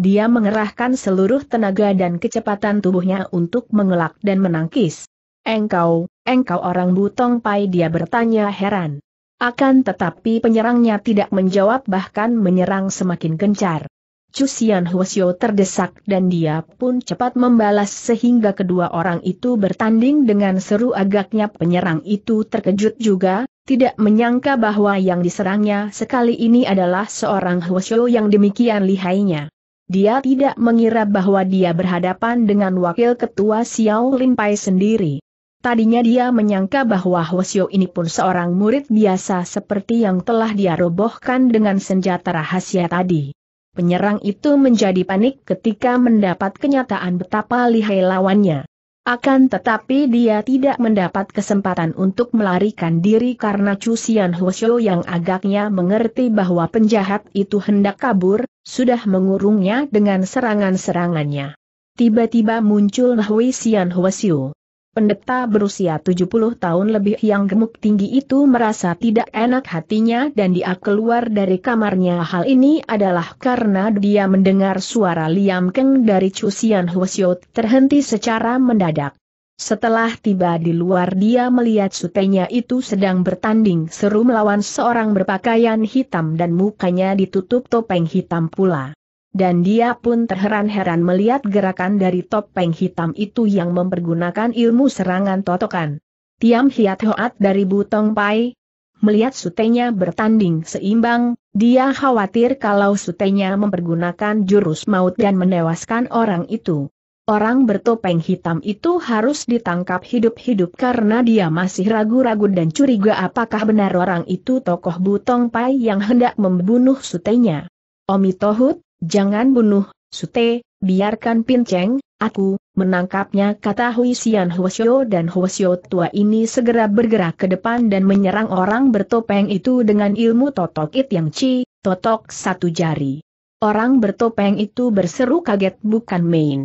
[SPEAKER 1] Dia mengerahkan seluruh tenaga dan kecepatan tubuhnya untuk mengelak dan menangkis. Engkau, Engkau orang Butong Pai dia bertanya heran. Akan tetapi penyerangnya tidak menjawab bahkan menyerang semakin gencar. Cusian Huosyo terdesak dan dia pun cepat membalas sehingga kedua orang itu bertanding dengan seru agaknya penyerang itu terkejut juga, tidak menyangka bahwa yang diserangnya sekali ini adalah seorang Huosyo yang demikian lihainya. Dia tidak mengira bahwa dia berhadapan dengan wakil ketua Xiao Lin Pai sendiri. Tadinya dia menyangka bahwa Hwasyo ini pun seorang murid biasa seperti yang telah dia robohkan dengan senjata rahasia tadi. Penyerang itu menjadi panik ketika mendapat kenyataan betapa lihai lawannya. Akan tetapi dia tidak mendapat kesempatan untuk melarikan diri karena Cusian Hwasyo yang agaknya mengerti bahwa penjahat itu hendak kabur, sudah mengurungnya dengan serangan-serangannya. Tiba-tiba muncul Hui Sian Hwasyo. Pendeta berusia 70 tahun lebih yang gemuk tinggi itu merasa tidak enak hatinya dan dia keluar dari kamarnya. Hal ini adalah karena dia mendengar suara Liam Keng dari Cusian Huosiot terhenti secara mendadak. Setelah tiba di luar dia melihat sutenya itu sedang bertanding seru melawan seorang berpakaian hitam dan mukanya ditutup topeng hitam pula dan dia pun terheran-heran melihat gerakan dari topeng hitam itu yang mempergunakan ilmu serangan totokan. Tiam Hiat Hoat dari Butong Pai, melihat sutenya bertanding seimbang, dia khawatir kalau sutenya mempergunakan jurus maut dan menewaskan orang itu. Orang bertopeng hitam itu harus ditangkap hidup-hidup karena dia masih ragu-ragu dan curiga apakah benar orang itu tokoh Butong Pai yang hendak membunuh sutenya. Omi Tohut, Jangan bunuh, Sute, biarkan Pinceng, aku, menangkapnya kata Hui Huisian Huasyo dan Huasyo tua ini segera bergerak ke depan dan menyerang orang bertopeng itu dengan ilmu totok it yang ci, totok satu jari. Orang bertopeng itu berseru kaget bukan main.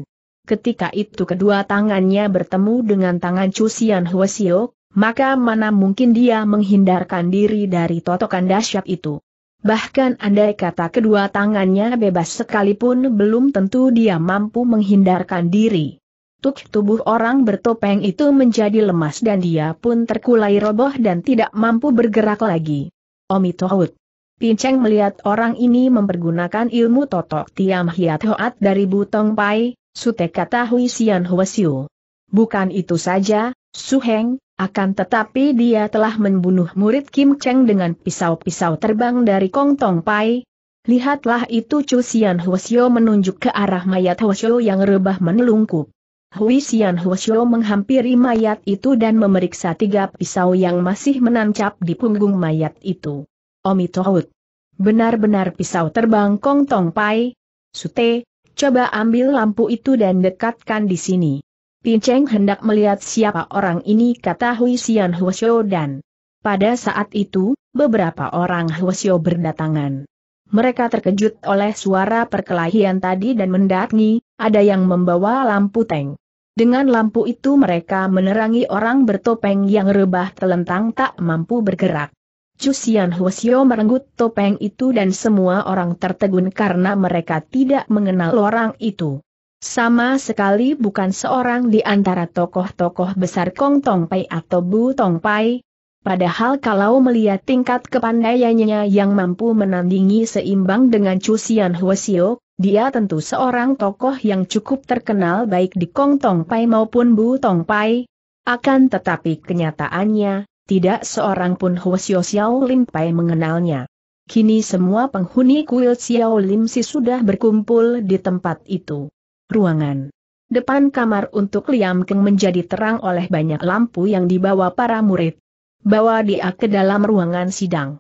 [SPEAKER 1] Ketika itu kedua tangannya bertemu dengan tangan Chu Cusian Huasyo, maka mana mungkin dia menghindarkan diri dari totokan dahsyat itu bahkan andai kata kedua tangannya bebas sekalipun belum tentu dia mampu menghindarkan diri. Tuk tubuh orang bertopeng itu menjadi lemas dan dia pun terkulai roboh dan tidak mampu bergerak lagi. Omi Tohut. Pinceng melihat orang ini mempergunakan ilmu totok tiam hiat hoat dari butong pai, sute kata Hui Sian Huasiu. Bukan itu saja, Suheng, akan tetapi dia telah membunuh murid Kim Cheng dengan pisau-pisau terbang dari Kong Tong Pai. Lihatlah itu Chu Xian Huo menunjuk ke arah mayat Huo yang rebah menelungkup. Hui Xian Huo menghampiri mayat itu dan memeriksa tiga pisau yang masih menancap di punggung mayat itu. Omitohut. Benar-benar pisau terbang Kong Tong Pai. Sute, coba ambil lampu itu dan dekatkan di sini. Pinceng hendak melihat siapa orang ini kata Hui Xian Huo dan pada saat itu, beberapa orang Xiu berdatangan. Mereka terkejut oleh suara perkelahian tadi dan mendatangi, ada yang membawa lampu teng. Dengan lampu itu mereka menerangi orang bertopeng yang rebah telentang tak mampu bergerak. Chu Huo Xiu merenggut topeng itu dan semua orang tertegun karena mereka tidak mengenal orang itu. Sama sekali bukan seorang di antara tokoh-tokoh besar Kong Tong Pai atau Bu Tong Pai. Padahal kalau melihat tingkat kepandaiannya yang mampu menandingi seimbang dengan Cusian Huosio, dia tentu seorang tokoh yang cukup terkenal baik di Kong Tong Pai maupun Bu Tong Pai. Akan tetapi kenyataannya, tidak seorang pun Huosio Xiao Lim Pai mengenalnya. Kini semua penghuni kuil Xiao Lim Si sudah berkumpul di tempat itu ruangan. Depan kamar untuk Liam Keng menjadi terang oleh banyak lampu yang dibawa para murid. Bawa dia ke dalam ruangan sidang.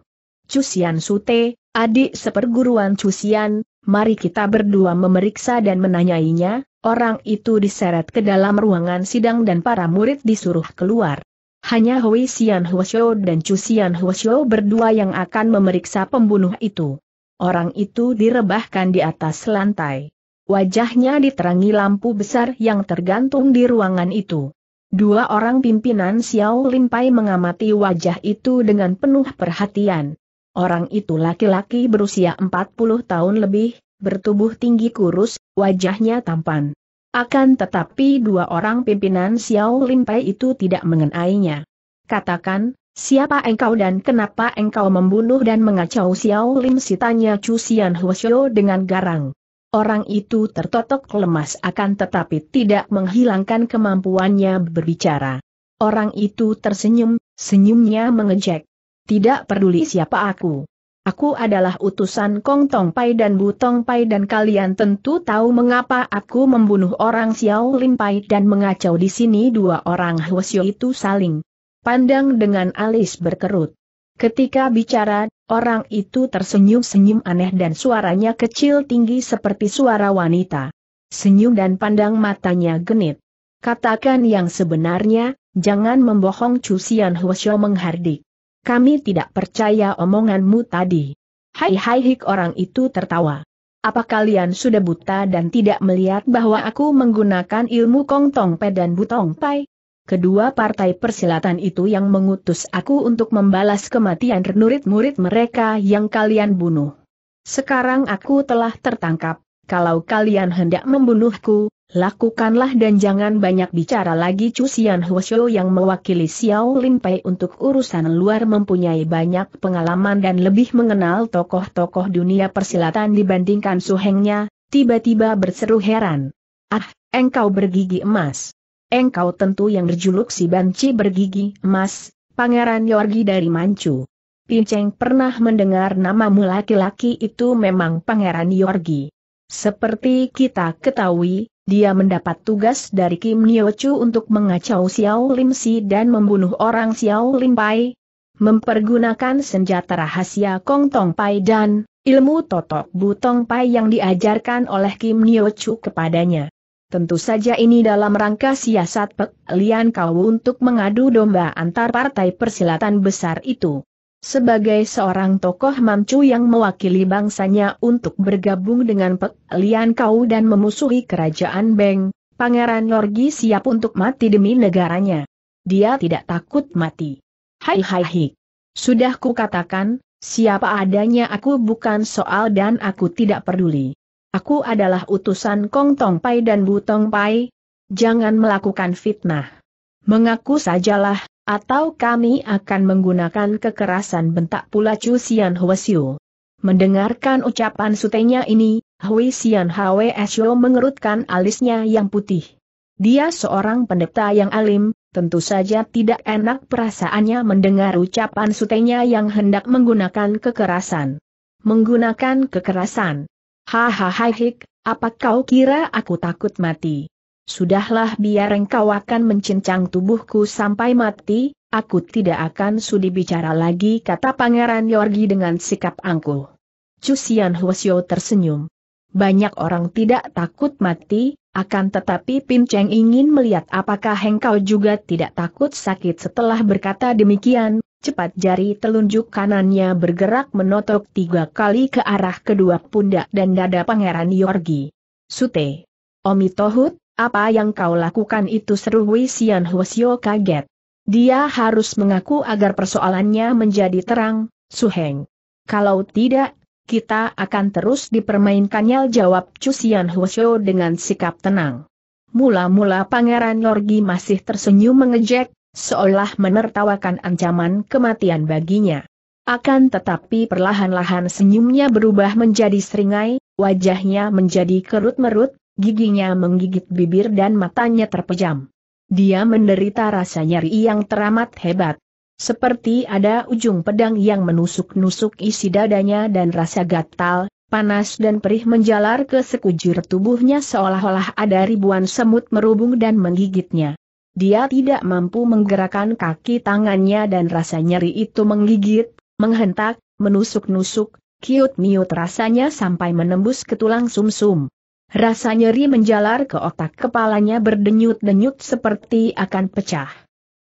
[SPEAKER 1] Cusian Sute, adik seperguruan Cusian, mari kita berdua memeriksa dan menanyainya, orang itu diseret ke dalam ruangan sidang dan para murid disuruh keluar. Hanya Hui Xian dan Cusian Huashou berdua yang akan memeriksa pembunuh itu. Orang itu direbahkan di atas lantai. Wajahnya diterangi lampu besar yang tergantung di ruangan itu. Dua orang pimpinan Xiao Limpai mengamati wajah itu dengan penuh perhatian. Orang itu laki-laki berusia 40 tahun lebih, bertubuh tinggi kurus, wajahnya tampan. Akan tetapi dua orang pimpinan Xiao Limpai itu tidak mengenainya. Katakan, siapa engkau dan kenapa engkau membunuh dan mengacau Xiao Lim si tanya Chu Xian Huo dengan garang. Orang itu tertotok lemas akan tetapi tidak menghilangkan kemampuannya berbicara. Orang itu tersenyum, senyumnya mengejek. Tidak peduli siapa aku. Aku adalah utusan Kong Tong Pai dan Bu Tong Pai dan kalian tentu tahu mengapa aku membunuh orang Xiao Lim Pai dan mengacau di sini dua orang Hwasyo itu saling pandang dengan alis berkerut. Ketika bicara, orang itu tersenyum-senyum aneh dan suaranya kecil tinggi seperti suara wanita. Senyum dan pandang matanya genit. Katakan yang sebenarnya, jangan membohong Sian Hwasyo menghardik. Kami tidak percaya omonganmu tadi. Hai hai hik orang itu tertawa. Apa kalian sudah buta dan tidak melihat bahwa aku menggunakan ilmu kongtong pe dan butong pai? kedua partai persilatan itu yang mengutus aku untuk membalas kematian murid-murid mereka yang kalian bunuh. Sekarang aku telah tertangkap, kalau kalian hendak membunuhku, lakukanlah dan jangan banyak bicara lagi Chu Xian Huosho yang mewakili Xiao Lin Pei untuk urusan luar mempunyai banyak pengalaman dan lebih mengenal tokoh-tokoh dunia persilatan dibandingkan suhengnya, tiba-tiba berseru heran. Ah, engkau bergigi emas engkau tentu yang berjuluk si banci bergigi emas, Pangeran Yorgi dari Manchu. Pinceng pernah mendengar namamu laki-laki itu memang Pangeran Yorgi. Seperti kita ketahui, dia mendapat tugas dari Kim Niochu untuk mengacau Xiao Lim Si dan membunuh orang Xiao Lim Pai, mempergunakan senjata rahasia Kong Tong Pai dan ilmu totok butong Pai yang diajarkan oleh Kim Niochu kepadanya. Tentu saja ini dalam rangka siasat Pek Lian Kau untuk mengadu domba antar partai persilatan besar itu. Sebagai seorang tokoh mamcu yang mewakili bangsanya untuk bergabung dengan Pek Lian Kau dan memusuhi kerajaan Beng, Pangeran Norgi siap untuk mati demi negaranya. Dia tidak takut mati. Hai hai hai. Sudah kukatakan, siapa adanya aku bukan soal dan aku tidak peduli. Aku adalah utusan Kong Tong Pai dan Bu Tong Pai. Jangan melakukan fitnah. Mengaku sajalah, atau kami akan menggunakan kekerasan bentak pula Chu Xian Hwesiu. Mendengarkan ucapan sutenya ini, Hui Xian Hwesiu mengerutkan alisnya yang putih. Dia seorang pendeta yang alim, tentu saja tidak enak perasaannya mendengar ucapan sutenya yang hendak menggunakan kekerasan. Menggunakan kekerasan. Hahaha hik, apa kau kira aku takut mati? Sudahlah biar engkau akan mencincang tubuhku sampai mati, aku tidak akan sudi bicara lagi kata Pangeran Yorgi dengan sikap angkuh. Cusian Huasyo tersenyum. Banyak orang tidak takut mati, akan tetapi Pin Cheng ingin melihat apakah engkau juga tidak takut sakit setelah berkata demikian, Cepat jari telunjuk kanannya bergerak menotok tiga kali ke arah kedua pundak dan dada Pangeran Yorgi. Sute. Omi Tohut, apa yang kau lakukan itu seru Wei Xian Hwasyo kaget. Dia harus mengaku agar persoalannya menjadi terang, Suheng. Kalau tidak, kita akan terus dipermainkannya jawab Chu Xian Hwasyo dengan sikap tenang. Mula-mula Pangeran Yorgi masih tersenyum mengejek, seolah menertawakan ancaman kematian baginya. Akan tetapi perlahan-lahan senyumnya berubah menjadi seringai, wajahnya menjadi kerut-merut, giginya menggigit bibir dan matanya terpejam. Dia menderita rasa nyeri yang teramat hebat. Seperti ada ujung pedang yang menusuk-nusuk isi dadanya dan rasa gatal, panas dan perih menjalar ke sekujur tubuhnya seolah-olah ada ribuan semut merubung dan menggigitnya. Dia tidak mampu menggerakkan kaki tangannya dan rasa nyeri itu menggigit, menghentak, menusuk-nusuk, kiut-miut rasanya sampai menembus ke tulang sumsum. -sum. Rasa nyeri menjalar ke otak kepalanya berdenyut-denyut seperti akan pecah.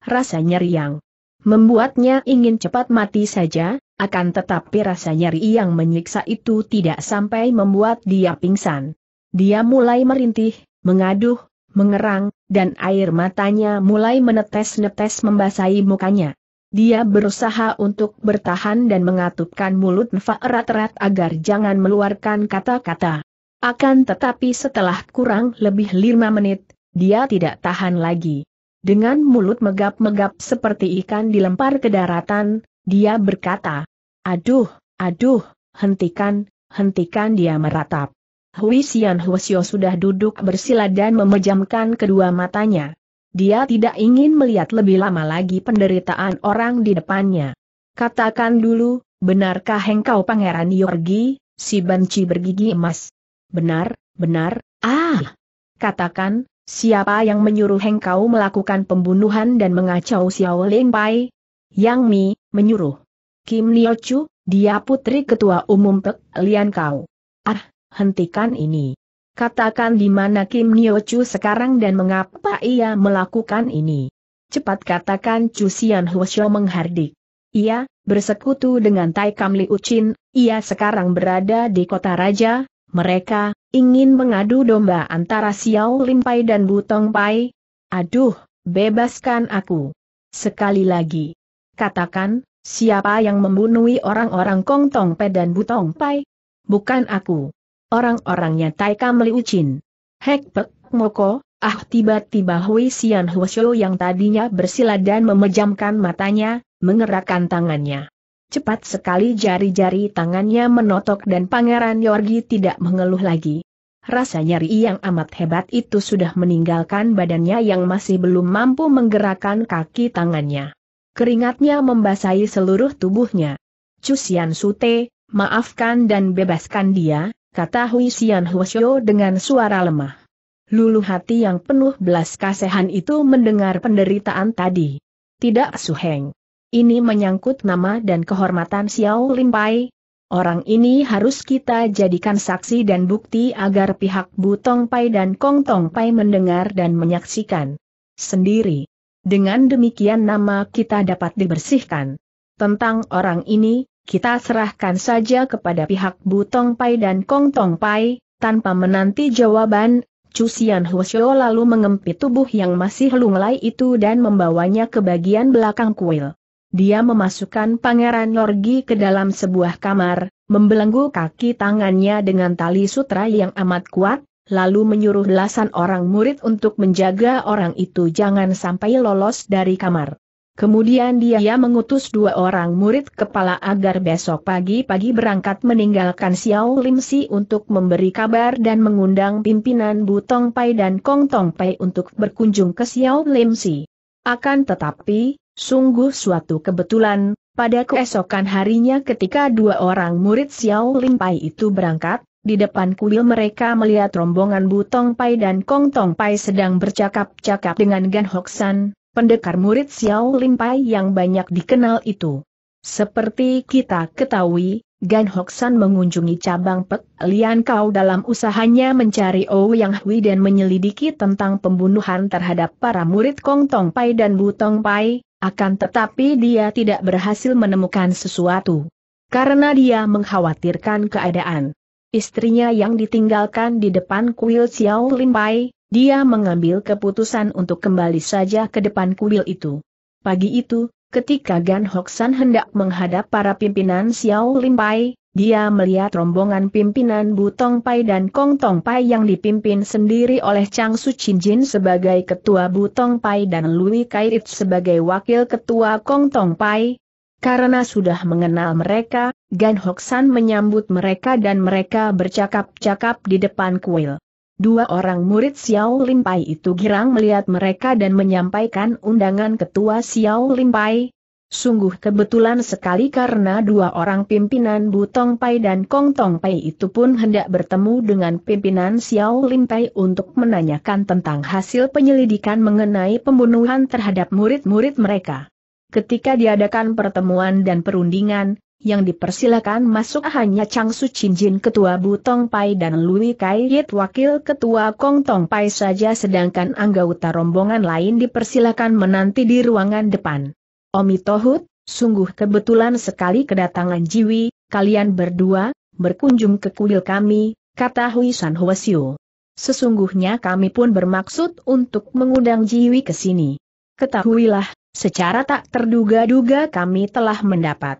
[SPEAKER 1] Rasa nyeri yang membuatnya ingin cepat mati saja, akan tetapi rasa nyeri yang menyiksa itu tidak sampai membuat dia pingsan. Dia mulai merintih, mengaduh, mengerang, dan air matanya mulai menetes-netes membasahi mukanya. Dia berusaha untuk bertahan dan mengatupkan mulut Nfa erat-erat agar jangan meluarkan kata-kata. Akan tetapi setelah kurang lebih lima menit, dia tidak tahan lagi. Dengan mulut megap-megap seperti ikan dilempar ke daratan, dia berkata, Aduh, aduh, hentikan, hentikan dia meratap. Hui Xian Huosio sudah duduk bersila dan memejamkan kedua matanya. Dia tidak ingin melihat lebih lama lagi penderitaan orang di depannya. Katakan dulu, benarkah engkau pangeran Yorgi, si banci bergigi emas? Benar, benar, ah! Katakan, siapa yang menyuruh engkau melakukan pembunuhan dan mengacau Xiao Ling Pai? Yang Mi, menyuruh. Kim Niochu, Chu, dia putri ketua umum Pek Lian Kau. Ah, hentikan ini. Katakan di mana Kim Nyo Chu sekarang dan mengapa ia melakukan ini. Cepat katakan Chu Xian Huosyo menghardik. Ia, bersekutu dengan Tai Kam Liu Chin, ia sekarang berada di kota raja, mereka, ingin mengadu domba antara Xiao Lim Pai dan Butong Pai. Aduh, bebaskan aku. Sekali lagi. Katakan, siapa yang membunuh orang-orang Kong Tong Pai dan Butong Pai? Bukan aku. Orang-orangnya Taika Meliucin. Hek Pek, Moko, ah tiba-tiba Hui Sian Huosyo yang tadinya bersila dan memejamkan matanya, mengerakkan tangannya. Cepat sekali jari-jari tangannya menotok dan Pangeran Yorgi tidak mengeluh lagi. Rasa nyeri yang amat hebat itu sudah meninggalkan badannya yang masih belum mampu menggerakkan kaki tangannya. Keringatnya membasahi seluruh tubuhnya. Cusian Sute, maafkan dan bebaskan dia, kata Hui Xian Huo dengan suara lemah. Lulu hati yang penuh belas kasihan itu mendengar penderitaan tadi. Tidak suheng. Ini menyangkut nama dan kehormatan Xiao Limpai. Orang ini harus kita jadikan saksi dan bukti agar pihak Butong Pai dan Kong Tong Pai mendengar dan menyaksikan sendiri. Dengan demikian nama kita dapat dibersihkan. Tentang orang ini, kita serahkan saja kepada pihak Butong Pai dan Kong Tong Pai, tanpa menanti jawaban, Sian Husyo lalu mengempit tubuh yang masih lunglai itu dan membawanya ke bagian belakang kuil. Dia memasukkan Pangeran Norgi ke dalam sebuah kamar, membelenggu kaki tangannya dengan tali sutra yang amat kuat, lalu menyuruh belasan orang murid untuk menjaga orang itu jangan sampai lolos dari kamar. Kemudian dia mengutus dua orang murid kepala agar besok pagi-pagi berangkat meninggalkan Xiao Lim Si untuk memberi kabar dan mengundang pimpinan Bu Tong Pai dan Kong Tong Pai untuk berkunjung ke Xiao Lim Si. Akan tetapi, sungguh suatu kebetulan, pada keesokan harinya ketika dua orang murid Xiao Lim Pai itu berangkat, di depan kuil mereka melihat rombongan Bu Tong Pai dan Kong Tong Pai sedang bercakap-cakap dengan Gan Hoksan pendekar murid Xiao Limpai yang banyak dikenal itu. Seperti kita ketahui, Gan Hoksan mengunjungi cabang Pek Lian Kau dalam usahanya mencari Ou Yang Hui dan menyelidiki tentang pembunuhan terhadap para murid Kong Tong Pai dan Bu Tong Pai, akan tetapi dia tidak berhasil menemukan sesuatu. Karena dia mengkhawatirkan keadaan istrinya yang ditinggalkan di depan kuil Xiao Limpai, dia mengambil keputusan untuk kembali saja ke depan kuil itu. Pagi itu, ketika Gan Hoksan hendak menghadap para pimpinan Xiao Limpai, dia melihat rombongan pimpinan Butong Pai dan Kong Tong Pai yang dipimpin sendiri oleh Chang Su Chin Jin sebagai ketua Butong Pai dan Lui Kairit sebagai wakil ketua Kong Tong Pai. Karena sudah mengenal mereka, Gan Hoksan menyambut mereka dan mereka bercakap-cakap di depan kuil. Dua orang murid Xiao Limpai itu girang melihat mereka dan menyampaikan undangan ketua Xiao Limpai. Sungguh kebetulan sekali karena dua orang pimpinan Butong Pai dan Kong Tong Pai itu pun hendak bertemu dengan pimpinan Xiao Limpai untuk menanyakan tentang hasil penyelidikan mengenai pembunuhan terhadap murid-murid mereka. Ketika diadakan pertemuan dan perundingan, yang dipersilakan masuk hanya Chang Su Chin Jin Ketua Bu Pai dan Lui Kai Yit Wakil Ketua Kong Tong Pai saja sedangkan anggota rombongan lain dipersilakan menanti di ruangan depan. Omi Tohut, sungguh kebetulan sekali kedatangan Jiwi, kalian berdua, berkunjung ke kuil kami, kata Hui San Sesungguhnya kami pun bermaksud untuk mengundang Jiwi ke sini. Ketahuilah, secara tak terduga-duga kami telah mendapat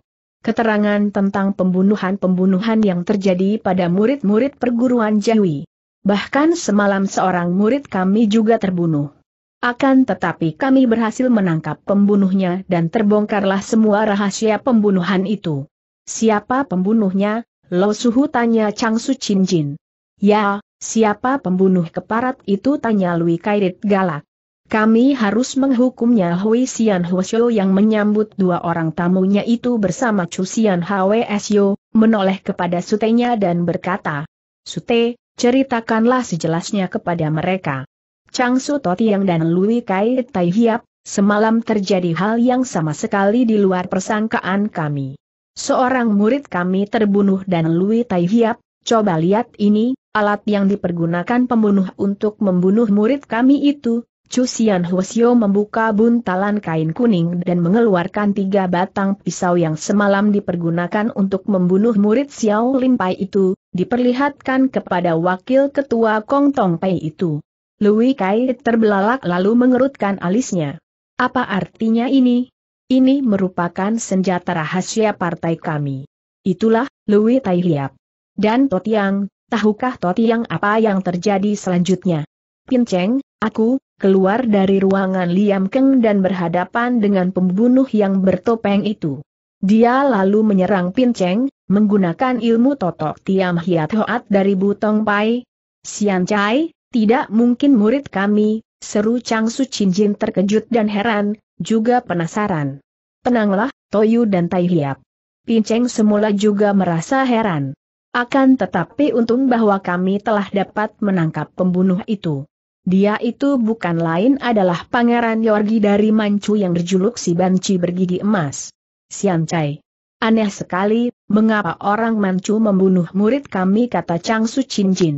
[SPEAKER 1] keterangan tentang pembunuhan-pembunuhan yang terjadi pada murid-murid perguruan Jawi. Bahkan semalam seorang murid kami juga terbunuh. Akan tetapi kami berhasil menangkap pembunuhnya dan terbongkarlah semua rahasia pembunuhan itu. Siapa pembunuhnya? Lo Suhu tanya Chang Su Chin Jin. Ya, siapa pembunuh keparat itu tanya Lui Kairit galak. Kami harus menghukumnya Hui Xian Huosyo yang menyambut dua orang tamunya itu bersama Chu Xian Hwsyo, menoleh kepada sutenya dan berkata, Sute, ceritakanlah sejelasnya kepada mereka. Chang Su Totiang dan Lui Kai Tai Hiap, semalam terjadi hal yang sama sekali di luar persangkaan kami. Seorang murid kami terbunuh dan Lui Tai Hiap, coba lihat ini, alat yang dipergunakan pembunuh untuk membunuh murid kami itu, Chu Cusian Huosio membuka buntalan kain kuning dan mengeluarkan tiga batang pisau yang semalam dipergunakan untuk membunuh murid Xiao Pai itu, diperlihatkan kepada wakil ketua Kong Tong Pai itu. Lui Kai terbelalak lalu mengerutkan alisnya. Apa artinya ini? Ini merupakan senjata rahasia partai kami. Itulah, Lui Tai Hiap. Dan Totiang, tahukah Totiang apa yang terjadi selanjutnya? Pinceng, aku, keluar dari ruangan Liam Keng dan berhadapan dengan pembunuh yang bertopeng itu. Dia lalu menyerang Pinceng, menggunakan ilmu totok tiam hiat hoat dari Butong Pai. Sian Chai, tidak mungkin murid kami, seru Chang Su Chin Jin terkejut dan heran, juga penasaran. Tenanglah, Toyu dan Tai Hiap. Pinceng semula juga merasa heran. Akan tetapi untung bahwa kami telah dapat menangkap pembunuh itu. Dia itu bukan lain adalah Pangeran Yorgi dari Manchu yang berjuluk si Banci bergigi emas. Siancai. Aneh sekali, mengapa orang Manchu membunuh murid kami kata Chang Su Chin Jin.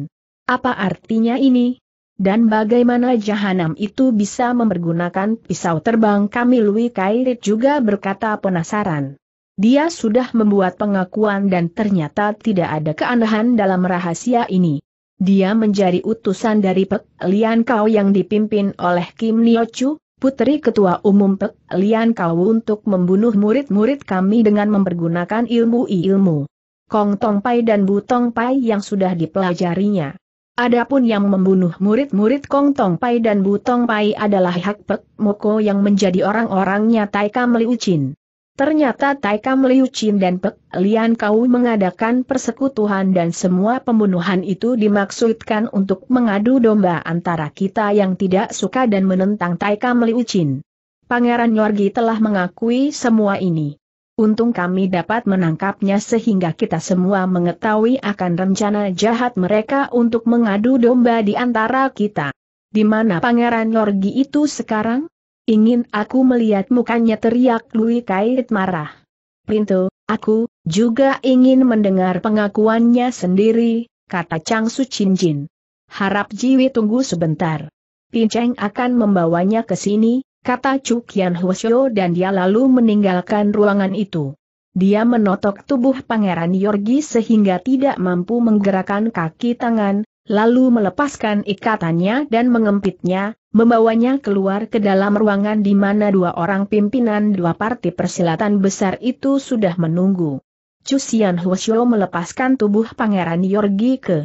[SPEAKER 1] Apa artinya ini? Dan bagaimana jahanam itu bisa mempergunakan pisau terbang kami Lui Kairit juga berkata penasaran. Dia sudah membuat pengakuan dan ternyata tidak ada keanehan dalam rahasia ini. Dia menjadi utusan dari Pek Lian Kau yang dipimpin oleh Kim Nio Chu, putri ketua umum Pek Lian Kau untuk membunuh murid-murid kami dengan mempergunakan ilmu-ilmu. Kong Tong Pai dan Bu Tong Pai yang sudah dipelajarinya. Adapun yang membunuh murid-murid Kong Tong Pai dan Bu Tong Pai adalah hak Pek Moko yang menjadi orang-orangnya Tai Kam Chin. Ternyata Taikam Liu Chin dan Pek Lian Kau mengadakan persekutuan dan semua pembunuhan itu dimaksudkan untuk mengadu domba antara kita yang tidak suka dan menentang Taikam Liu Chin. Pangeran Yorgi telah mengakui semua ini. Untung kami dapat menangkapnya sehingga kita semua mengetahui akan rencana jahat mereka untuk mengadu domba di antara kita. Di mana Pangeran Yorgi itu sekarang? Ingin aku melihat mukanya teriak Lui Kait marah. Pintu, aku, juga ingin mendengar pengakuannya sendiri, kata Chang Su Chin Jin. Harap Jiwi tunggu sebentar. Cheng akan membawanya ke sini, kata Chu Kian Hwasyo dan dia lalu meninggalkan ruangan itu. Dia menotok tubuh Pangeran Yorgi sehingga tidak mampu menggerakkan kaki tangan, lalu melepaskan ikatannya dan mengempitnya, membawanya keluar ke dalam ruangan di mana dua orang pimpinan dua parti persilatan besar itu sudah menunggu. Cusian Huosyo melepaskan tubuh Pangeran Yorgi ke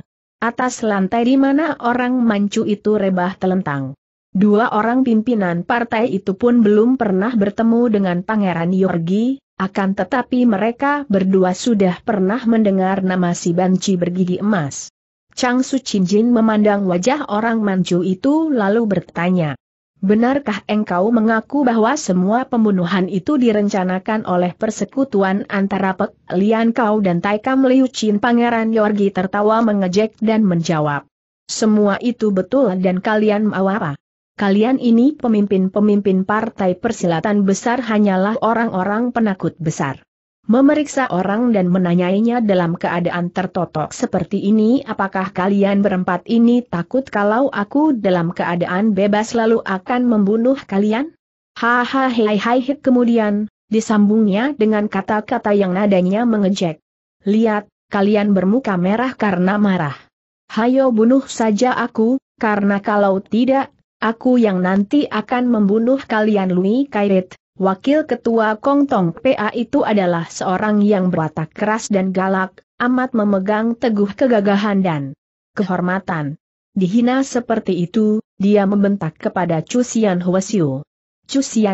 [SPEAKER 1] atas lantai di mana orang mancu itu rebah telentang. Dua orang pimpinan partai itu pun belum pernah bertemu dengan Pangeran Yorgi, akan tetapi mereka berdua sudah pernah mendengar nama si banci bergigi emas. Chang Su Chin Jin memandang wajah orang Manju itu lalu bertanya. Benarkah engkau mengaku bahwa semua pembunuhan itu direncanakan oleh persekutuan antara Pek Lian Kau dan Taikam Liu Chin? Pangeran Yorgi tertawa mengejek dan menjawab. Semua itu betul dan kalian mau apa? Kalian ini pemimpin-pemimpin partai persilatan besar hanyalah orang-orang penakut besar memeriksa orang dan menanyainya dalam keadaan tertotok seperti ini apakah kalian berempat ini takut kalau aku dalam keadaan bebas lalu akan membunuh kalian? Hahaha hai hai kemudian, disambungnya dengan kata-kata yang nadanya mengejek. Lihat, kalian bermuka merah karena marah. Hayo bunuh saja aku, karena kalau tidak, aku yang nanti akan membunuh kalian Lui Kairit, Wakil Ketua Kongtong PA itu adalah seorang yang berwatak keras dan galak, amat memegang teguh kegagahan dan kehormatan. Dihina seperti itu, dia membentak kepada Cusian Huasiu.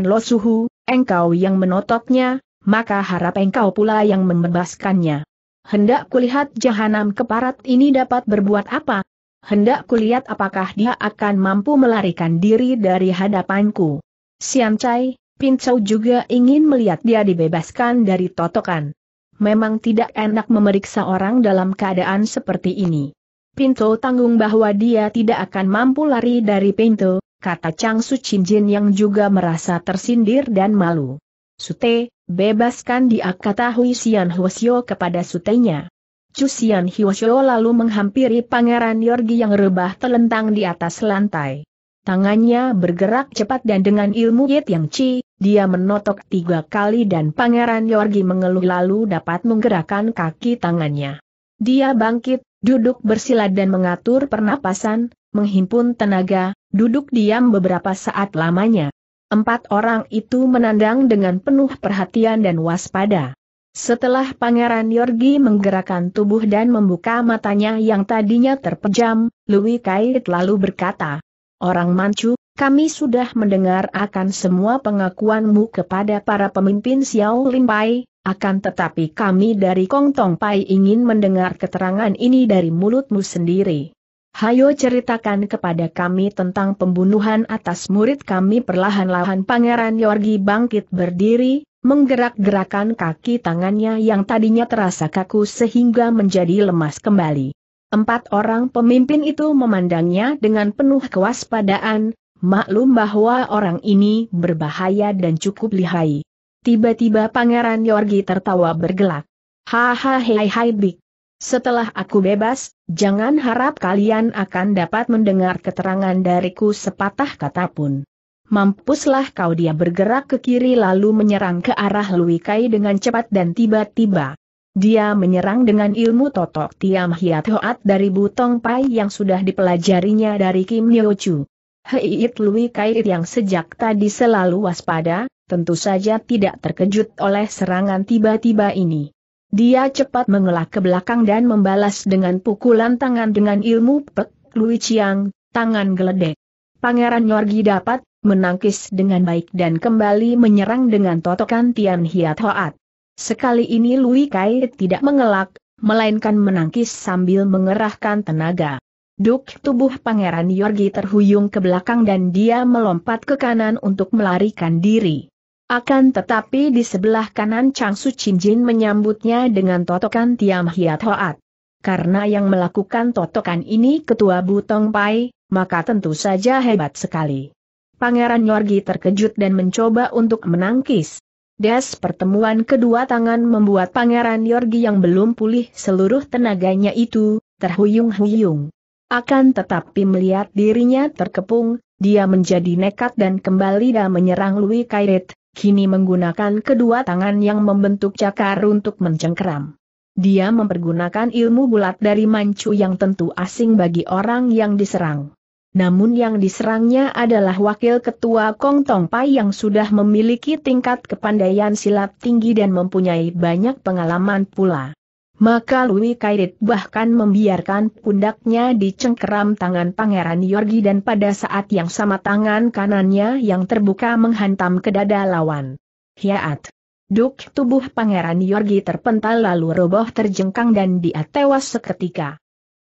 [SPEAKER 1] Lo Suhu, engkau yang menototnya, maka harap engkau pula yang membebaskannya. Hendak kulihat jahanam keparat ini dapat berbuat apa? Hendak kulihat apakah dia akan mampu melarikan diri dari hadapanku. Siancai, Pincau juga ingin melihat dia dibebaskan dari totokan. Memang tidak enak memeriksa orang dalam keadaan seperti ini. Pinto tanggung bahwa dia tidak akan mampu lari dari Pinto, kata Chang Su Jin yang juga merasa tersindir dan malu. Sute, bebaskan dia kata Hui Xian kepada sutenya. Cusian Hiosyo lalu menghampiri Pangeran Yorgi yang rebah telentang di atas lantai. Tangannya bergerak cepat dan dengan ilmu Yit Yang Chi, dia menotok tiga kali dan Pangeran Yorgi mengeluh lalu dapat menggerakkan kaki tangannya. Dia bangkit, duduk bersila dan mengatur pernapasan, menghimpun tenaga, duduk diam beberapa saat lamanya. Empat orang itu menandang dengan penuh perhatian dan waspada. Setelah Pangeran Yorgi menggerakkan tubuh dan membuka matanya yang tadinya terpejam, Louis Kait lalu berkata, Orang Manchu, kami sudah mendengar akan semua pengakuanmu kepada para pemimpin Xiao Limpai, akan tetapi kami dari Kong Tong Pai ingin mendengar keterangan ini dari mulutmu sendiri. Hayo ceritakan kepada kami tentang pembunuhan atas murid kami perlahan-lahan Pangeran Yorgi bangkit berdiri, menggerak-gerakan kaki tangannya yang tadinya terasa kaku sehingga menjadi lemas kembali. Empat orang pemimpin itu memandangnya dengan penuh kewaspadaan, maklum bahwa orang ini berbahaya dan cukup lihai. Tiba-tiba Pangeran Yorgi tertawa bergelak. Haha hei hai big. Setelah aku bebas, jangan harap kalian akan dapat mendengar keterangan dariku sepatah kata pun. Mampuslah kau dia bergerak ke kiri lalu menyerang ke arah Luikai dengan cepat dan tiba-tiba. Dia menyerang dengan ilmu totok tiam hiat hoat dari butong pai yang sudah dipelajarinya dari Kim Nyo Chu. Heiit Lui Kait yang sejak tadi selalu waspada, tentu saja tidak terkejut oleh serangan tiba-tiba ini. Dia cepat mengelak ke belakang dan membalas dengan pukulan tangan dengan ilmu Pek Lui Chiang, tangan geledek. Pangeran Yorgi dapat menangkis dengan baik dan kembali menyerang dengan totokan Tian Hiat Hoat. Sekali ini Lui Kai tidak mengelak, melainkan menangkis sambil mengerahkan tenaga. Duk tubuh Pangeran Yorgi terhuyung ke belakang dan dia melompat ke kanan untuk melarikan diri. Akan tetapi di sebelah kanan Chang Su Chin Jin menyambutnya dengan totokan Tiam Hiat Hoat. Karena yang melakukan totokan ini ketua Butong Pai, maka tentu saja hebat sekali. Pangeran Yorgi terkejut dan mencoba untuk menangkis, Des pertemuan kedua tangan membuat Pangeran Yorgi yang belum pulih seluruh tenaganya itu, terhuyung-huyung. Akan tetapi melihat dirinya terkepung, dia menjadi nekat dan kembali dan menyerang Louis Kairit. kini menggunakan kedua tangan yang membentuk cakar untuk mencengkeram. Dia mempergunakan ilmu bulat dari mancu yang tentu asing bagi orang yang diserang. Namun yang diserangnya adalah wakil ketua Kong Tong Pai yang sudah memiliki tingkat kepandaian silat tinggi dan mempunyai banyak pengalaman pula. Maka Louis Kairit bahkan membiarkan pundaknya dicengkeram tangan Pangeran Yorgi dan pada saat yang sama tangan kanannya yang terbuka menghantam ke dada lawan. Hiat! Duk tubuh Pangeran Yorgi terpental lalu roboh terjengkang dan dia tewas seketika.